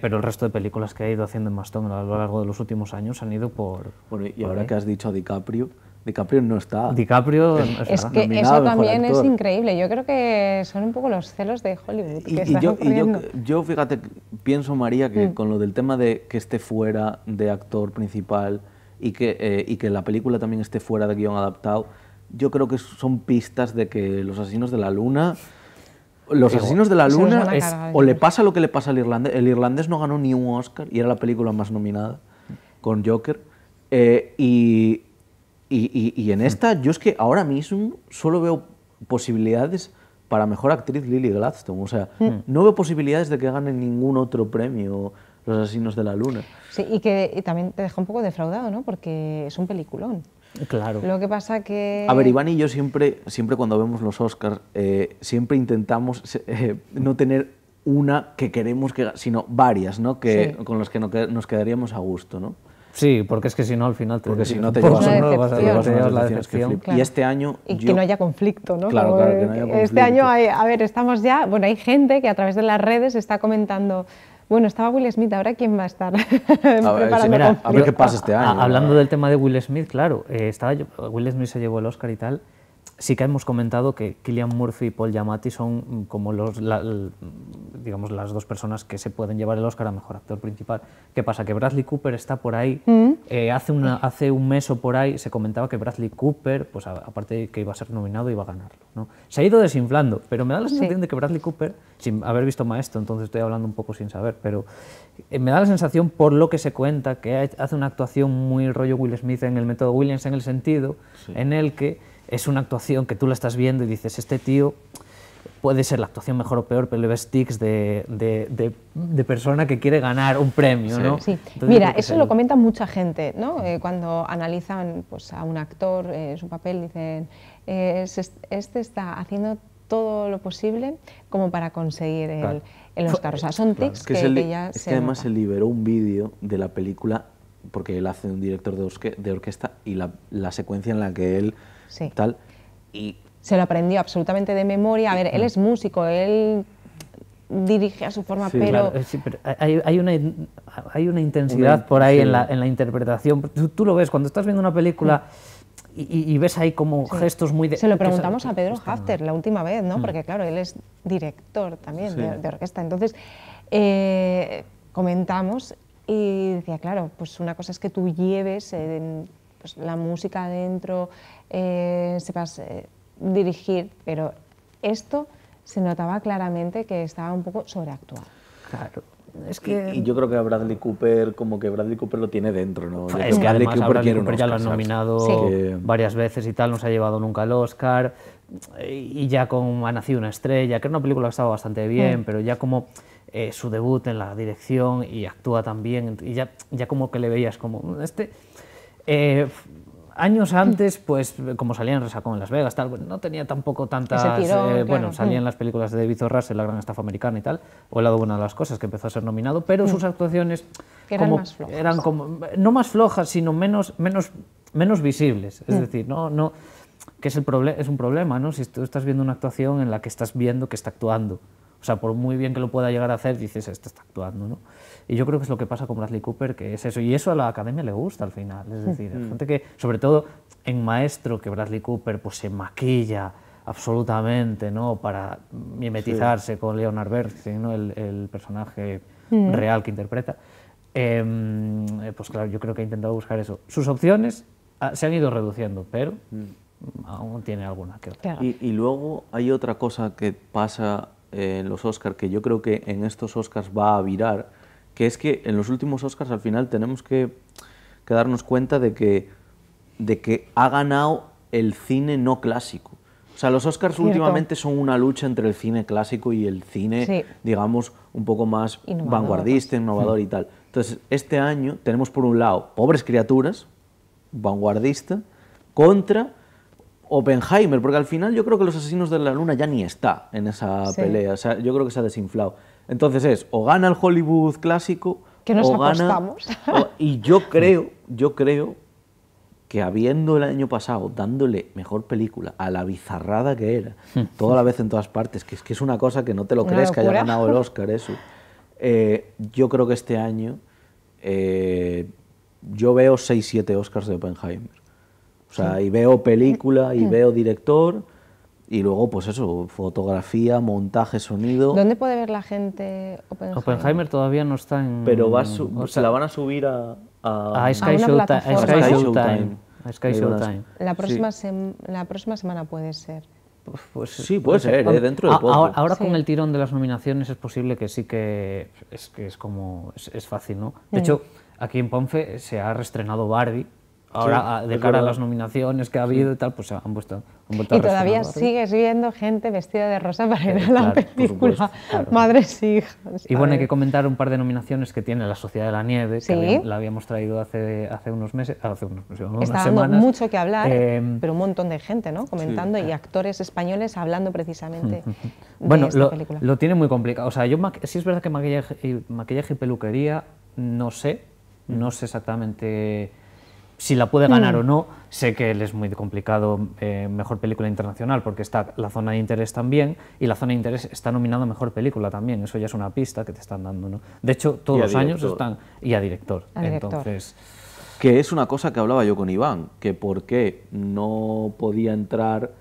pero el resto de películas que ha ido haciendo en Mastón a lo largo de los últimos años han ido por... y ahora que has dicho a DiCaprio, DiCaprio no está. DiCaprio es, que eso también es increíble. Yo creo que son un poco los celos de Hollywood. yo, fíjate, pienso, María, que mm. con lo del tema de que esté fuera de actor principal y que, eh, que la película también esté fuera de guión adaptado, yo creo que son pistas de que los asesinos de la luna los asesinos de la luna o le pasa lo que le pasa al irlandés. El irlandés no ganó ni un Oscar y era la película más nominada con Joker. Eh, y, y, y, en esta, yo es que ahora mismo solo veo posibilidades para mejor actriz Lily Gladstone. O sea, mm. no veo posibilidades de que gane ningún otro premio Los Asesinos de la Luna. Sí, y que también te deja un poco defraudado, ¿no? Porque es un peliculón. Claro. Lo que pasa que... A ver, Iván y yo siempre, siempre cuando vemos los Oscars, eh, siempre intentamos eh, no tener una que queremos que... sino varias, ¿no? Que, Con las que nos quedaríamos a gusto, ¿no? Sí, porque es que si no al final te Porque si no te llevas, a, la decepción. Y este año... Y que no haya conflicto, ¿no? Claro, claro, que no haya este conflicto. Este año, hay, a ver, estamos ya... Bueno, hay gente que a través de las redes está comentando... Bueno, estaba Will Smith, ahora quién va a estar (laughs) a ver, qué pasa este año. hablando del tema de Will Smith, claro, eh, estaba Will Smith se llevó el Oscar y tal, sí que hemos comentado que Killian Murphy y Paul Giamatti son como los, digamos, las dos personas que se pueden llevar el Oscar a Mejor Actor Principal. ¿Qué pasa? Que Bradley Cooper está por ahí. Mm. Eh, hace, una, hace un mes o por ahí se comentaba que Bradley Cooper, pues aparte de que iba a ser nominado, iba a ganarlo. ¿no? Se ha ido desinflando, pero me da la sensación de que Bradley Cooper, sin haber visto Maestro, entonces estoy hablando un poco sin saber, pero eh, me da la sensación, por lo que se cuenta, que hace una actuación muy rollo Will Smith en el método Williams, en el sentido en el que es una actuación que tú la estás viendo y dices, este tío puede ser la actuación mejor o peor, pero le ves tics de, persona que quiere ganar un premio, ¿no? Sí. Mira, eso lo comenta mucha gente, ¿no? Eh, cuando analizan pues, a un actor, eh, su papel, dicen, eh, este está haciendo todo lo posible como para conseguir el, Oscar. O sea, son tics que, es que además se liberó un vídeo de la película, porque él hace un director de, de orquesta, y la secuencia en la que él se lo aprendió absolutamente de memoria. A ver, él mm. es músico, él dirige a su forma, pero... hay, una, intensidad por ahí en, la, interpretación. Tú, lo ves, cuando estás viendo una película mm. y, ves ahí como gestos muy... De, se lo preguntamos a Pedro Hafter la última vez, ¿no? Mm. Porque claro, él es director también de, orquesta. Entonces, eh, comentamos y decía, claro, pues una cosa es que tú lleves... Eh, pues, la música adentro, eh, sepas eh, dirigir, pero esto se notaba claramente que estaba un poco sobreactuado. Claro. Es que... y, yo creo que a Bradley Cooper, como que Bradley Cooper lo tiene dentro, ¿no? Pues es que, Bradley Cooper, a Bradley ya lo han nominado varias veces y tal, no se ha llevado nunca el Oscar, y ya con Ha nacido una estrella, que era una película que estaba bastante bien, mm. pero ya como eh, su debut en la dirección y actúa también, y ya, ya como que le veías como, mm, este... Años antes, pues como salía en Resacón en Las Vegas, tal, bueno, no tenía tampoco tantas... Eh, bueno, salían las películas de David Zorras en La gran estafa americana y tal, o El lado bueno de las cosas, que empezó a ser nominado, pero sus actuaciones... eran como, más flojas. Eran como, no más flojas, sino menos, menos, menos visibles. Es mm. decir, no... no que es, el es un problema, ¿no? Si tú estás viendo una actuación en la que estás viendo que está actuando. O sea, por muy bien que lo pueda llegar a hacer, dices, este está actuando, ¿no? Y yo creo que es lo que pasa con Bradley Cooper, que es eso. Y eso a la academia le gusta al final. Es decir, mm. gente que, sobre todo en maestro, que Bradley Cooper pues, se maquilla absolutamente ¿no? para mimetizarse con Leonard Bernstein, el, personaje mm. real que interpreta. Em, eh, pues claro, yo creo que ha intentado buscar eso. Sus opciones ah, se han ido reduciendo, pero mm. aún tiene alguna que otra. Y, y luego hay otra cosa que pasa en los Oscars, que yo creo que en estos Oscars va a virar, que es que en los últimos Oscars al final tenemos que, darnos cuenta de que, ha ganado el cine no clásico. O sea, los Oscars últimamente son una lucha entre el cine clásico y el cine, digamos, un poco más vanguardista, pues. innovador y tal. Entonces, este año tenemos por un lado Pobres Criaturas, vanguardista, contra Oppenheimer, porque al final yo creo que Los Asesinos de la Luna ya ni está en esa pelea. yo creo que se ha desinflado. Entonces es, o gana el Hollywood clásico, que nos o gana, y yo (laughs) creo, yo creo que habiendo el año pasado dándole mejor película a la bizarrada que era, hmm. toda la vez en todas partes, que es que es una cosa que no te lo crees que haya ganado el (laughs) Oscar eso, eh, yo creo que este año eh, yo veo 6-7 Oscars de Oppenheimer. O sea, y veo película, y hmm. veo director, y luego, pues eso, fotografía, montaje, sonido. ¿Dónde puede ver la gente Oppenheimer? Oppenheimer todavía no está en. Pero va la van a subir a. A, Sky Showtime. A Sky Showtime. La, próxima la próxima semana puede ser. Pues, pues, sí, puede, pues, ser, eh, eh, dentro de poco. Ahora, con el tirón de las nominaciones es posible que sí que es, que es como. Es, fácil, ¿no? De hecho, aquí en Ponfe se ha restrenado Barbie ahora ah, de cara a las nominaciones que ha habido y tal, pues han ah, puesto han vuelto Y todavía sigues viendo gente vestida de rosa para ir a la película, madres y e hijas. Y bueno, hay que comentar un par de nominaciones que tiene La Sociedad de la Nieve, que la habíamos traído hace, hace unos meses, hace dando mucho que hablar, em, pero un montón de gente, ¿no? Comentando y actores españoles hablando precisamente (laughs) de bueno, esta lo, lo tiene muy complicado. O sea, yo sí es verdad que maquillaje maquillaje y peluquería, no sé, mm. no sé exactamente si la puede ganar mm. o no, sé que él es muy complicado eh, mejor película internacional, porque está la zona de interés también, y la zona de interés está nominado a mejor película también, eso ya es una pista que te están dando, ¿no? De hecho, todos los años están, y a director, Que es una cosa que hablaba yo con Iván, que por qué no podía entrar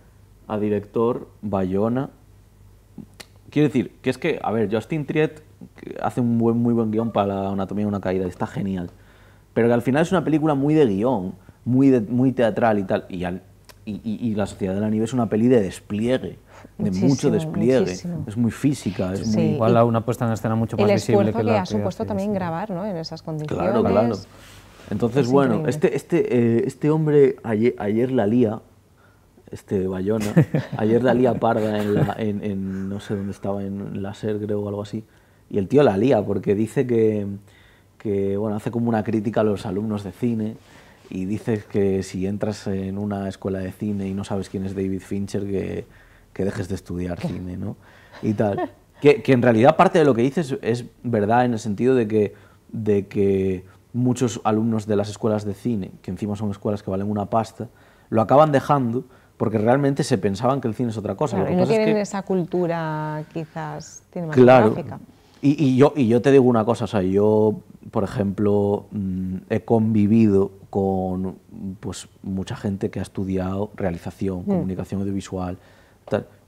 a director Bayona. Quiero decir, que es que, a ver, Justin Triet hace un buen, muy buen guión para la Anatomía de una Caída, está genial pero que al final es una película muy de guión, muy, muy teatral y tal. Y, y, La Sociedad de la Nieve es una peli de despliegue, de mucho despliegue. Es muy física, es Igual a una puesta en escena mucho más visible que, que la. El ha supuesto también grabar ¿no? en esas condiciones. Claro, claro. Entonces, bueno, este, este, eh, este hombre ayer, la lía, este de Bayona, (laughs) ayer la lía parda en, en, no sé dónde estaba, en la SER creo o algo así, y el tío la lía porque dice que, que hace como una crítica a los alumnos de cine y dices que si entras en una escuela de cine y no sabes quién es David Fincher, que, dejes de estudiar cine, ¿no? Y tal. Que, en realidad parte de lo que dices es verdad en el sentido de que, de que muchos alumnos de las escuelas de cine, que encima son escuelas que valen una pasta, lo acaban dejando porque realmente se pensaban que el cine es otra cosa. que no tienen esa cultura quizás cinematográfica. Claro, y, y, yo, y yo te digo una cosa, o sea, yo por ejemplo, mm, he convivido con pues, mucha gente que ha estudiado realización, mm. comunicación audiovisual,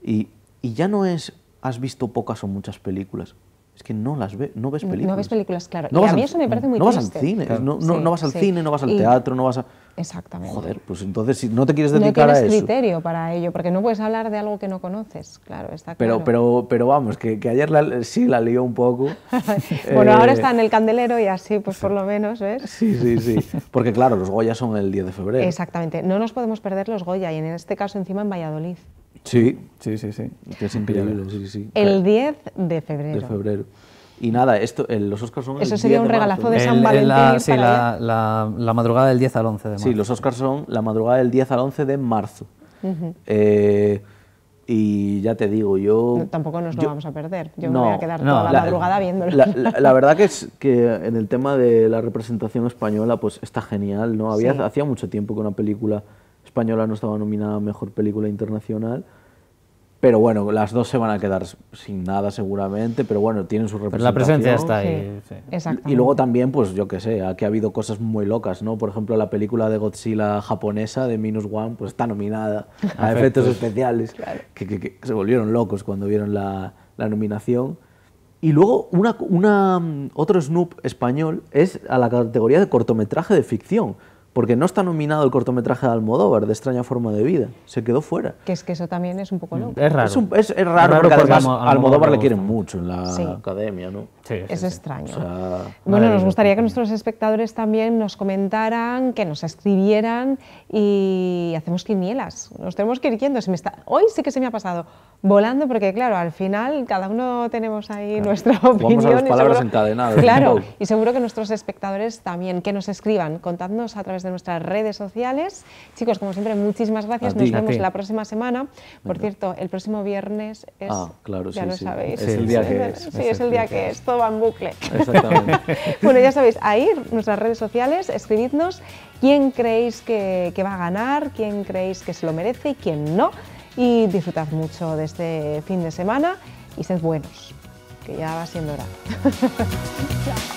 y, y, ya no es has visto pocas o muchas películas. Es que no las ve, no ves películas. No ves películas, claro. y a mí eso me parece muy no Vas al cine, no, vas al cine, no vas al teatro, no vas a... Exactamente. Joder, pues entonces si no te quieres dedicar no tienes criterio para ello, porque no puedes hablar de algo que no conoces, claro, está claro. Pero, pero, pero vamos, que, ayer sí la lió un poco. (laughs) bueno, ahora eh, está en el candelero y así, pues por lo menos, ¿ves? Sí, sí, sí. Porque claro, los Goya son el 10 de febrero. Exactamente. No nos podemos perder los Goya, y en este caso encima en Valladolid. Sí, sí, sí, sí. Que es imperial, sí, sí. El 10 eh, de febrero. De febrero. Y nada, esto, los Oscars son. Eso sería un regalazo de San Valentín. La, sí, la, madrugada del 10 al 11 de marzo. Sí, los Oscars son la madrugada del 10 al 11 de marzo. Eh, y ya te digo, yo... tampoco nos lo vamos a perder, yo me voy a quedar toda la, madrugada viéndolo. La, verdad que es que en el tema de la representación española, pues está genial, ¿no? Había, Hacía mucho tiempo que una película española no estaba nominada a Mejor Película Internacional, pero bueno, las dos se van a quedar sin nada seguramente, pero bueno, tienen su representación. la presencia está ahí. Sí, Y luego también, pues yo qué sé, aquí ha habido cosas muy locas, ¿no? Por ejemplo, la película de Godzilla japonesa de Minus One, pues está nominada (laughs) a efectos especiales, que, se volvieron locos cuando vieron la, la nominación. Y luego una, una, mm, otro Snoop español es a la categoría de cortometraje de ficción porque no está nominado el cortometraje de Almodóvar, de Extraña Forma de Vida, se quedó fuera. Que es que eso también es un poco mm, loco. Es raro. Es, raro, porque, además Almodóvar, le quieren mucho en la academia, ¿no? Sí, es extraño. bueno, nos gustaría que nuestros espectadores también nos comentaran, que nos escribieran y hacemos quinielas. Nos tenemos que ir yendo. Hoy sí que se me ha pasado volando, porque claro, al final cada uno tenemos ahí nuestra opinión. Vamos a las palabras encadenadas. Claro, y seguro que nuestros espectadores también, que nos escriban, contadnos a través de nuestras redes sociales. Chicos, como siempre, muchísimas gracias, nos vemos la próxima semana. Por cierto, el próximo viernes es... Ah, claro, ya sí, lo sabéis. Es el día que es. Sí, es, el día que es, todo va en bucle. Exactamente. (laughs) bueno, ya sabéis, ahí nuestras redes sociales, escribidnos quién creéis que, que va a ganar, quién creéis que se lo merece y quién no y disfrutad mucho de este fin de semana y sed buenos, que ya va siendo hora. (laughs)